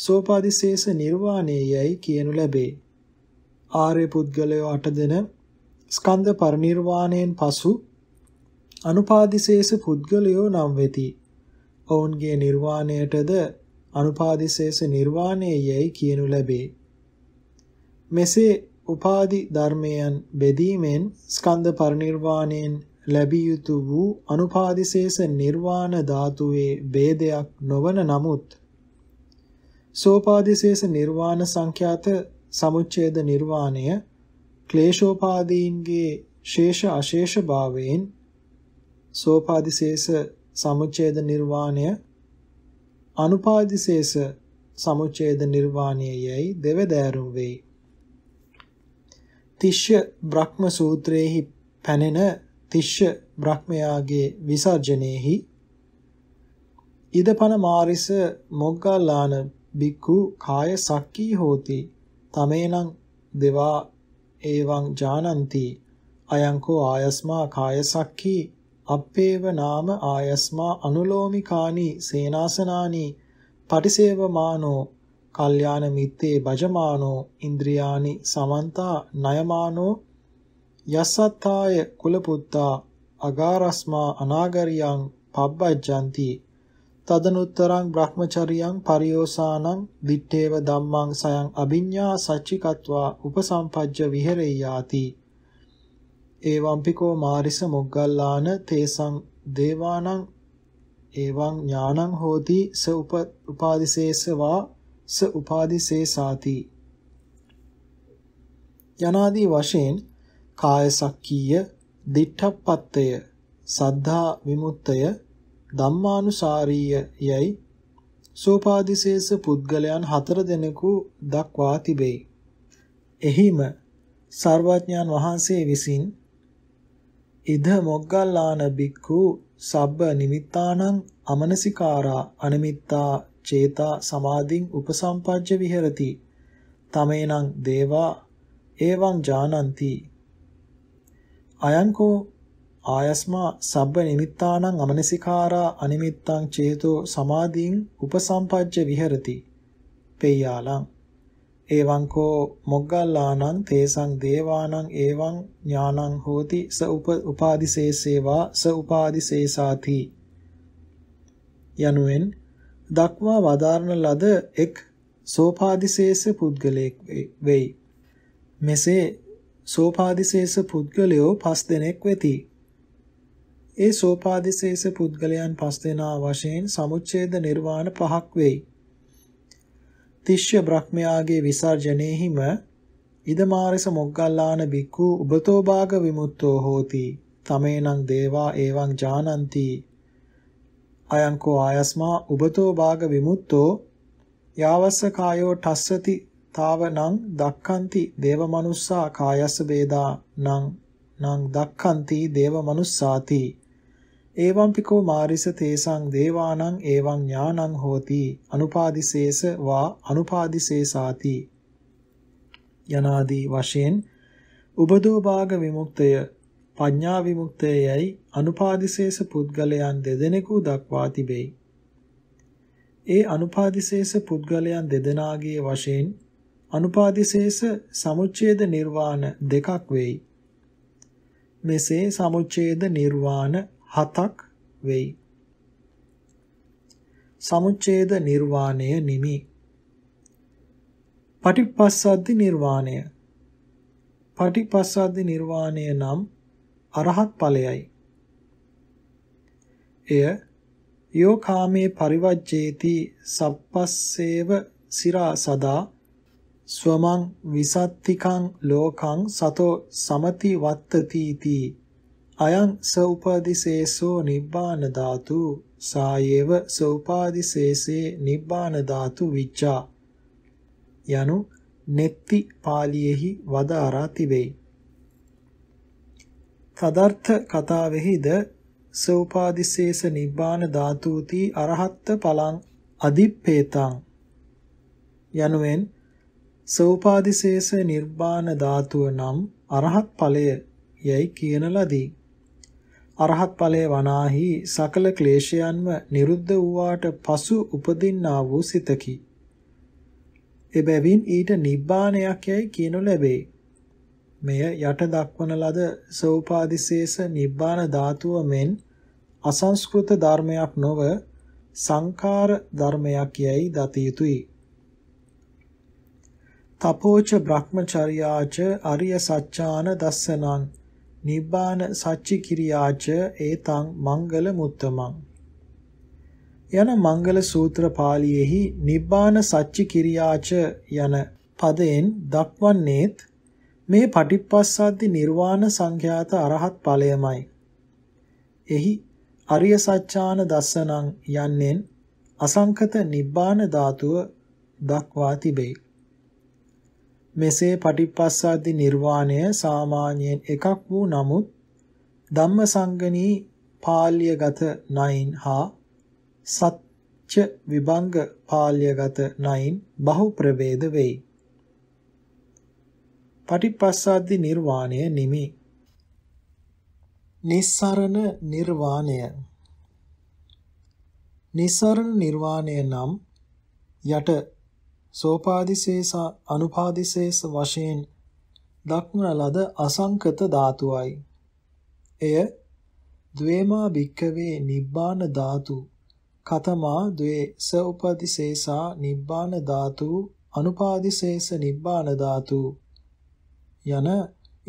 සෝපාදිශේෂ නිර්වාණයයි කියනු ලැබේ. ආර්ය පුද්ගලයෝ අට දෙන ස්කන්ධ පරිනිර්වාණයෙන් පසු අනුපාදිශේෂ පුද්ගලයෝ නම් වෙති. ඔවුන්ගේ නිර්වාණයටද අනුපාදිශේෂ නිර්වාණයයි කියනු ලැබේ. මෙසේ උපාදි ධර්මයන් බෙදීමෙන් ස්කන්ධ පරිනිර්වාණයෙන් ලැබිය යුතු වූ අනුපාදිශේෂ නිර්වාණ ධාතුවේ ભેදයක් නොවන නමුත් සෝපාදිශේෂ නිර්වාණ සංඛ්‍යාත සමුච්ඡේද නිර්වාණය ක්ලේශෝපාදීන්ගේ ශේෂ අශේෂ භාවයෙන් සෝපාදිශේෂ සමුච්ඡේද නිර්වාණය අනුපාදිශේෂ සමුච්ඡේද නිර්වාණයයි දෙවදෑරුම් වෙයි. තිශ්‍ය බ්‍රහ්ම සූත්‍රයේහි පැනෙන තිශ්‍ය බ්‍රහ්මයාගේ විසර්ජනයේහි ඉදපන මාරිස මොග්ගල්ලාන බික්කු කාය සක්කී හෝති තමේනම් දෙවා එවං ජානಂತಿ අයංකෝ ආයස්මා කාය සක්කී අපේව නාම ආයස්මා අනුලෝමිකානි සේනාසනානි පටිසේවමානෝ කල්යාණ මිත්තේ බජමානෝ ඉන්ද්‍රියානි සමන්තා නයමානෝ යසතාය කුලපුත්තා අගාරස්මා අනාගරියං පබ්බජ්ජಂತಿ තදනුත්තරං බ්‍රහ්මචරියං පරියෝසානං දිත්තේව ධම්මං සයං අභිඤ්ඤා සච්චිකत्वा උපසම්පජ්ජ විහෙරෙයාති ඒවම්පිකෝ මාරිස මොග්ගල්ලාන තේසං දේවානං එවං ඥානං හෝති ස උපාදිසේස වා ස උපාදිසේසාති යනාදී වශයෙන් කායසක්කීය, දිඨප්පත්තය, සද්ධා විමුක්තය, ධම්මානුසාරීය යයි සෝපාදිශේෂ පුද්ගලයන් හතර දෙනෙකු දක්වා තිබෙයි. එහිම සර්වඥාන් වහන්සේ විසින් ඉද මොග්ගල්ලාන බික්ඛු සබ්බ නිමිත්තානං අමනසිකාරා අනිමිත්තා චේතා සමාධින් උපසම්පජ්ජ විහෙරති තමේනං දේවා එවං ජානಂತಿ අයංකෝ ආයස්මා සබ්බ නිමිත්තානං අමනසිකාරා අනිමිත්තං චේතෝ සමාධින් උපසම්පජ්ජ විහෙරති පේයාලං එවං කෝ මොග්ගල්ලානං තේසං දේවානං එවං ඥානං හෝති ස උප උපාදිසේසේවා ස උපාදිසේසාති යනුවෙන් දක්වා වදාරන ලද එක් සෝපාදිසේස පුද්ගලයෙක් වෙයි මෙසේ සෝපාදිශේෂ පුද්ගලයෝ පස් දෙනෙක් වෙති. ඒ සෝපාදිශේෂ පුද්ගලයන් පස් දෙනා වශයෙන් සමුච්ඡේද නිර්වාණ පහක් වෙයි. තිශ්‍ය බ්‍රහ්මයාගේ විසර්ජනයේහිම ඉදමාරස මොග්ගල්ලාන බික්කු උබතෝ භාග විමුක්තෝ හෝති තමේනං දේවා එවං ජානಂತಿ අයංකෝ ආයස්මා උබතෝ භාග විමුක්තෝ යාවස්ස කායෝ ඨස්සති තාවනං දක්ඛන්ති දේවමනුස්සා කායස්ස වේදා නං නං දක්ඛන්ති දේවමනුස්සාති එවං පිකෝ මාරිස තේසං දේවානං එවං ඥානං හෝති අනුපාදිශේෂ වා අනුපාදිශේෂාති යනාදී වශයෙන් උබදෝ භාග විමුක්තය පඤ්ඤා විමුක්තයයි අනුපාදිශේෂ පුද්ගලයන් දෙදෙනෙකු දක්වා තිබෙයි ඒ අනුපාදිශේෂ පුද්ගලයන් දෙදෙනාගේ වශයෙන් අනුපාදිශේෂ සමුච්ඡේද නිර්වාණ දෙකක් වෙයි. මෙසේ සමුච්ඡේද නිර්වාණ හතක් වෙයි. සමුච්ඡේද නිර්වාණය නිමි. පටිපස්සද්දි නිර්වාණය. පටිපස්සද්දි නිර්වාණය නම් අරහත් ඵලයයි. එය යෝ කාමේ පරිවජ්ජේති සප්පස්සේව සිරා සදා ස්වමං විසත්තිකං ලෝකං සතෝ සමති වත්තති තී අයං ස උපාදිසේසෝ නිබ්බාන ධාතු සායේව ස උපාදිසේසේ නිබ්බාන ධාතු විච්ඡා යනු නෙත්ති පාළියේහි වදාරා තිබේ. තදර්ථ කතාවෙහිද සෝපාදිශේෂ නිබ්බාන ධාතුති අරහත්ත පලං අදිප්පේතං යනුවෙන් සෝපාදිශේෂ නිර්වාණ ධාතුව නම් අරහත් ඵලය යයි කියන ලදී. අරහත් ඵලයේ වනාහි සකල ක්ලේශයන්ම නිරුද්ධ වූාට පසු උපදින්නා වූ සිතකි. එබැවින් ඊට නිබ්බාණයක් යයි කියනු ලැබේ. මෙය යට දක්වන ලද සෝපාදිශේෂ නිබ්බාන ධාතුව මෙන් අසංස්කෘත ධර්මයක් නොව සංඛාර ධර්මයක් යයි දත යුතුය. තපෝච බ්‍රහ්මචර්යාච අරිය සත්‍යාන දස්සනං නිබ්බාන සච්චි කිරියාච ඒතං මංගල මුත්තමං යන මංගල සූත්‍ර පාළියේහි නිබ්බාන සච්චි කිරියාච යන පදයෙන් දක්වන්නේත් මේ පටිප්පස්සද්දි නිර්වාණ සංඛ්‍යාත අරහත් ඵලයමයි එහි අරිය සත්‍යාන දස්සනං යන්නෙන් අසංකත නිබ්බාන ධාතුව දක්වා තිබේ මෙසේ පටිප්පස්සාදි නිර්වාණය සාමාන්‍යයෙන් එකක් වූ නමුත් ධම්මසංගණී පාළියගත නයින් හා සත්‍ය විභංග පාළියගත නයින් බහු ප්‍රවේද වෙයි. පටිප්පස්සාදි නිර්වාණය නිමි. නිස්සරණ නිර්වාණය නිස්සරණ නිර්වාණය නම් යට සෝපාදිශේෂ අනුපාදිශේෂ වශයෙන් දක්වන ලද අසංකත ධාතුවයි. එය ද්වේමා භික්කවේ නිබ්බාන ධාතු කතමා ද්වේ ස උපදිශේෂා නිබ්බාන ධාතු අනුපාදිශේෂ නිබ්බාන ධාතු යන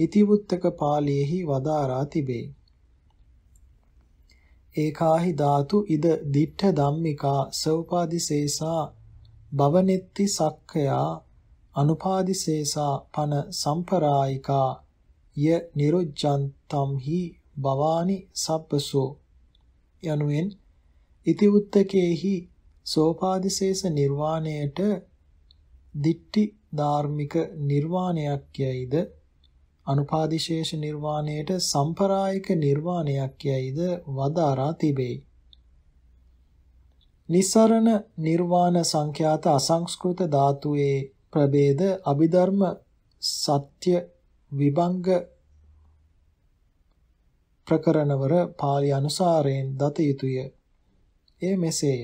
ඉතිවුත්තක පාළියේහි වදාරා තිබේ. ඒකාහි ධාතු ඉද දිඨ ධම්මිකා සෝපාදිශේෂා භවනෙත්ති සක්ඛයා අනුපාදිසේසා පන සම්පරායිකා ය නිරුජ්ජන්තම් හි බවානි සබ්බසෝ යනුවෙන් ඉති උත්තකේහි සෝපාදිශේෂ නිර්වාණයට දිට්ටි ධාර්මික නිර්වාණයක් යයිද අනුපාදිශේෂ නිර්වාණයට සම්පරායික නිර්වාණයක් යයිද වදාරා තිබේ. නිසරණ නිර්වාණ සංඛ්‍යාත අසංස්කෘත ධාතුවේ ප්‍රභේද අභිධර්ම සත්‍ය විභංග ප්‍රකරණවර පාළි අනුසාරයෙන් දත යුතුය. එය මෙසේය.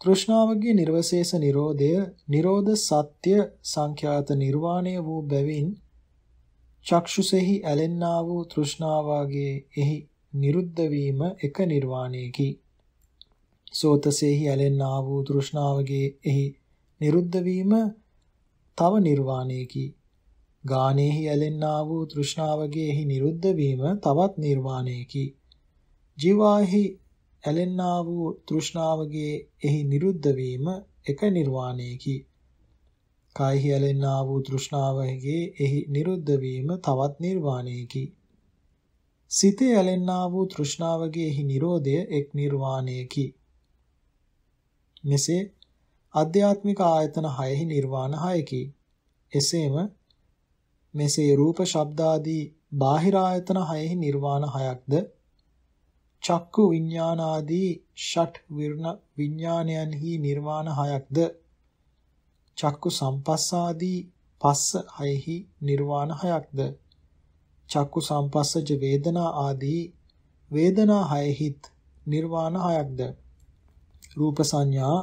තෘෂ්ණාවගේ නිර්වශේෂ නිරෝධය නිරෝධ සත්‍ය සංඛ්‍යාත නිර්වාණය වූ බැවින් චක්ෂුසෙහි ඇලෙන්නා වූ තෘෂ්ණාවාගේ එහි නිරුද්ධ වීම එක නිර්වාණයකි. සෝතසේහි ඇලෙන්න ආ වූ තෘෂ්ණාවගේ එහි නිරුද්ධ වීම තව නිර්වාණයකි. ගානෙහි ඇලෙන්න ආ වූ තෘෂ්ණාවගේ එහි නිරුද්ධ වීම තවත් නිර්වාණයකි. ජීවාහි ඇලෙන්න ආ වූ තෘෂ්ණාවගේ එහි නිරුද්ධ වීම එක නිර්වාණයකි. කායිහි ඇලෙන්න ආ වූ තෘෂ්ණාවගේ එහි නිරුද්ධ වීම තවත් නිර්වාණයකි. සිතේ ඇලෙන්නා වූ තෘෂ්ණාවගේ එහි නිරෝධය එක් නිර්වාණයකි. මෙසේ අධ්‍යාත්මික ආයතන 6හි නිර්වාණ 6කි. එසේම මෙසේ රූප ශබ්ද ආදී බාහිර ආයතන 6හි නිර්වාණ 6ක්ද චක්කු විඥාන ආදී ෂට් විර්ණ විඥානයන්හි නිර්වාණ 6ක්ද චක්කු සම්පස්සාදී පස්ස 6හි නිර්වාණ 6ක්ද චක්කු සම්පස්සජ වේදනා ආදී වේදනා 6හිත් නිර්වාණ 6ක්ද රූප සංඥා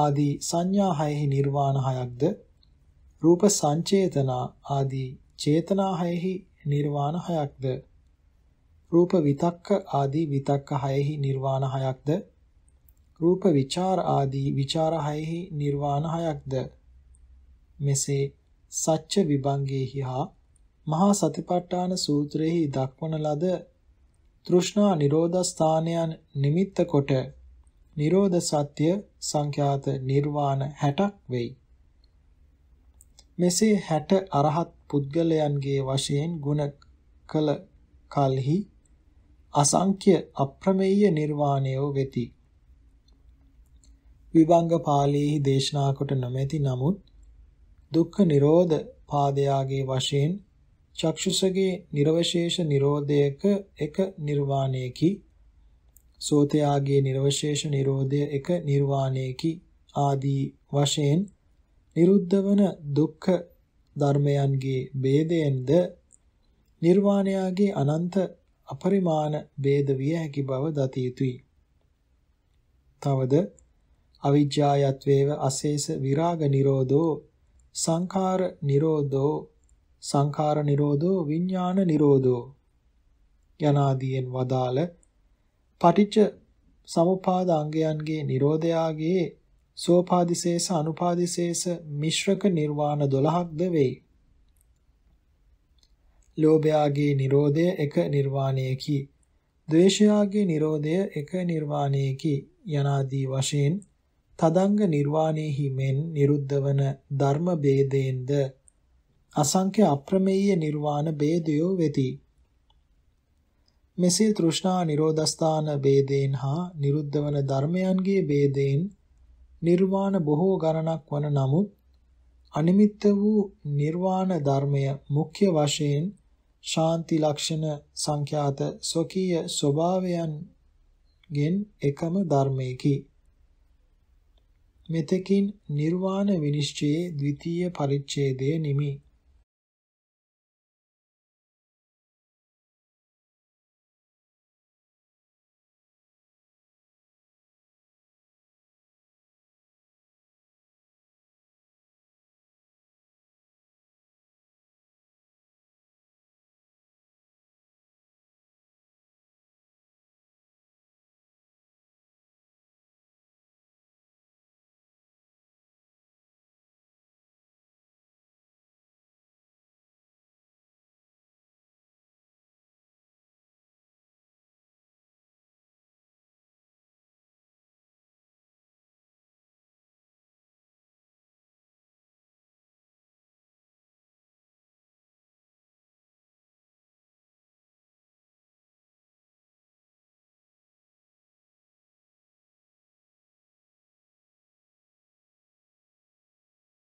ආදී සංඥා හයෙහි නිර්වාණ හයක්ද රූප සංචේතනා ආදී චේතනා හයෙහි නිර්වාණ හයක්ද රූප විතක්ක ආදී විතක්ක හයෙහි නිර්වාණ හයක්ද රූප විචාර ආදී විචාර හයෙහි නිර්වාණ හයක්ද මෙසේ සච්ච විභංගේහි හා මහා සතිපට්ඨාන සූත්‍රයෙහි දක්වන ලද තෘෂ්ණා නිරෝධස්ථානයන් නිමිත්ත කොට නිරෝධ සත්‍ය සංඛ්‍යාත නිර්වාණ 60ක් වෙයි. මෙසේ 60 අරහත් පුද්ගලයන්ගේ වශයෙන් ගුණ කළ කලෙහි අසංඛ්‍ය අප්‍රමේය නිර්වාණය වෙති. විභංග පාළියේ දේශනා කොට නොමැති නමුත් දුක්ඛ නිරෝධ පාදයාගේ වශයෙන් චක්ෂුසගේ නිර්වශේෂ නිරෝධයක එක නිර්වාණයකි සෝතයාගේ නිර්වශේෂ නිරෝධය එක නිර්වාණයකි ආදී වශයෙන් නිරුද්ධ වන දුක්ඛ ධර්මයන්ගේ ભેදයෙන්ද නිර්වාණයාගේ අනන්ත අපරිමාණ ભેද විය හැකි බව දතිය යුතුයි. තවද අවිජ්ජායත්වේව අශේෂ විරාග නිරෝධෝ සංඛාර නිරෝධෝ සංඛාර නිරෝධෝ විඥාන නිරෝධෝ යනාදීන් වදාළ පටිච්ච සමුපාද අංගයන්ගේ Nirodhayaගේ සෝපාදිශේෂ අනුපාදිශේෂ මිශ්‍රක නිර්වාණ 12ක්ද වෙයි. ලෝභයාගේ Nirodhaය එක නිර්වාණයකි. ද්වේෂයාගේ Nirodhaය එක නිර්වාණයකි. යනාදී වශයෙන් තදංග නිර්වාණයෙහි මෙන් නිරුද්ධ වන ධර්ම ભેදයෙන්ද අසංඛ්‍ය අප්‍රමේය නිර්වාණ ભેදයෝ වෙති. මෙසේ තෘෂ්ණා නිරෝධස්ථාන ભેදයෙන් හා නිරුද්ධවන ධර්මයන්ගේ ભેදයෙන් නිර්වාණ බොහෝ ගණනක් වන නමුත් අනිමිත්ත වූ නිර්වාණ ධර්මය මුඛ්‍ය වශයෙන් ශාන්ති ලක්ෂණ සංඛ්‍යාත ස්වකීය ස්වභාවයන් ගෙන් එකම ධර්මයකි මෙතකින් නිර්වාණ විනිශ්චයේ ද්විතීය පරිච්ඡේදය නිමි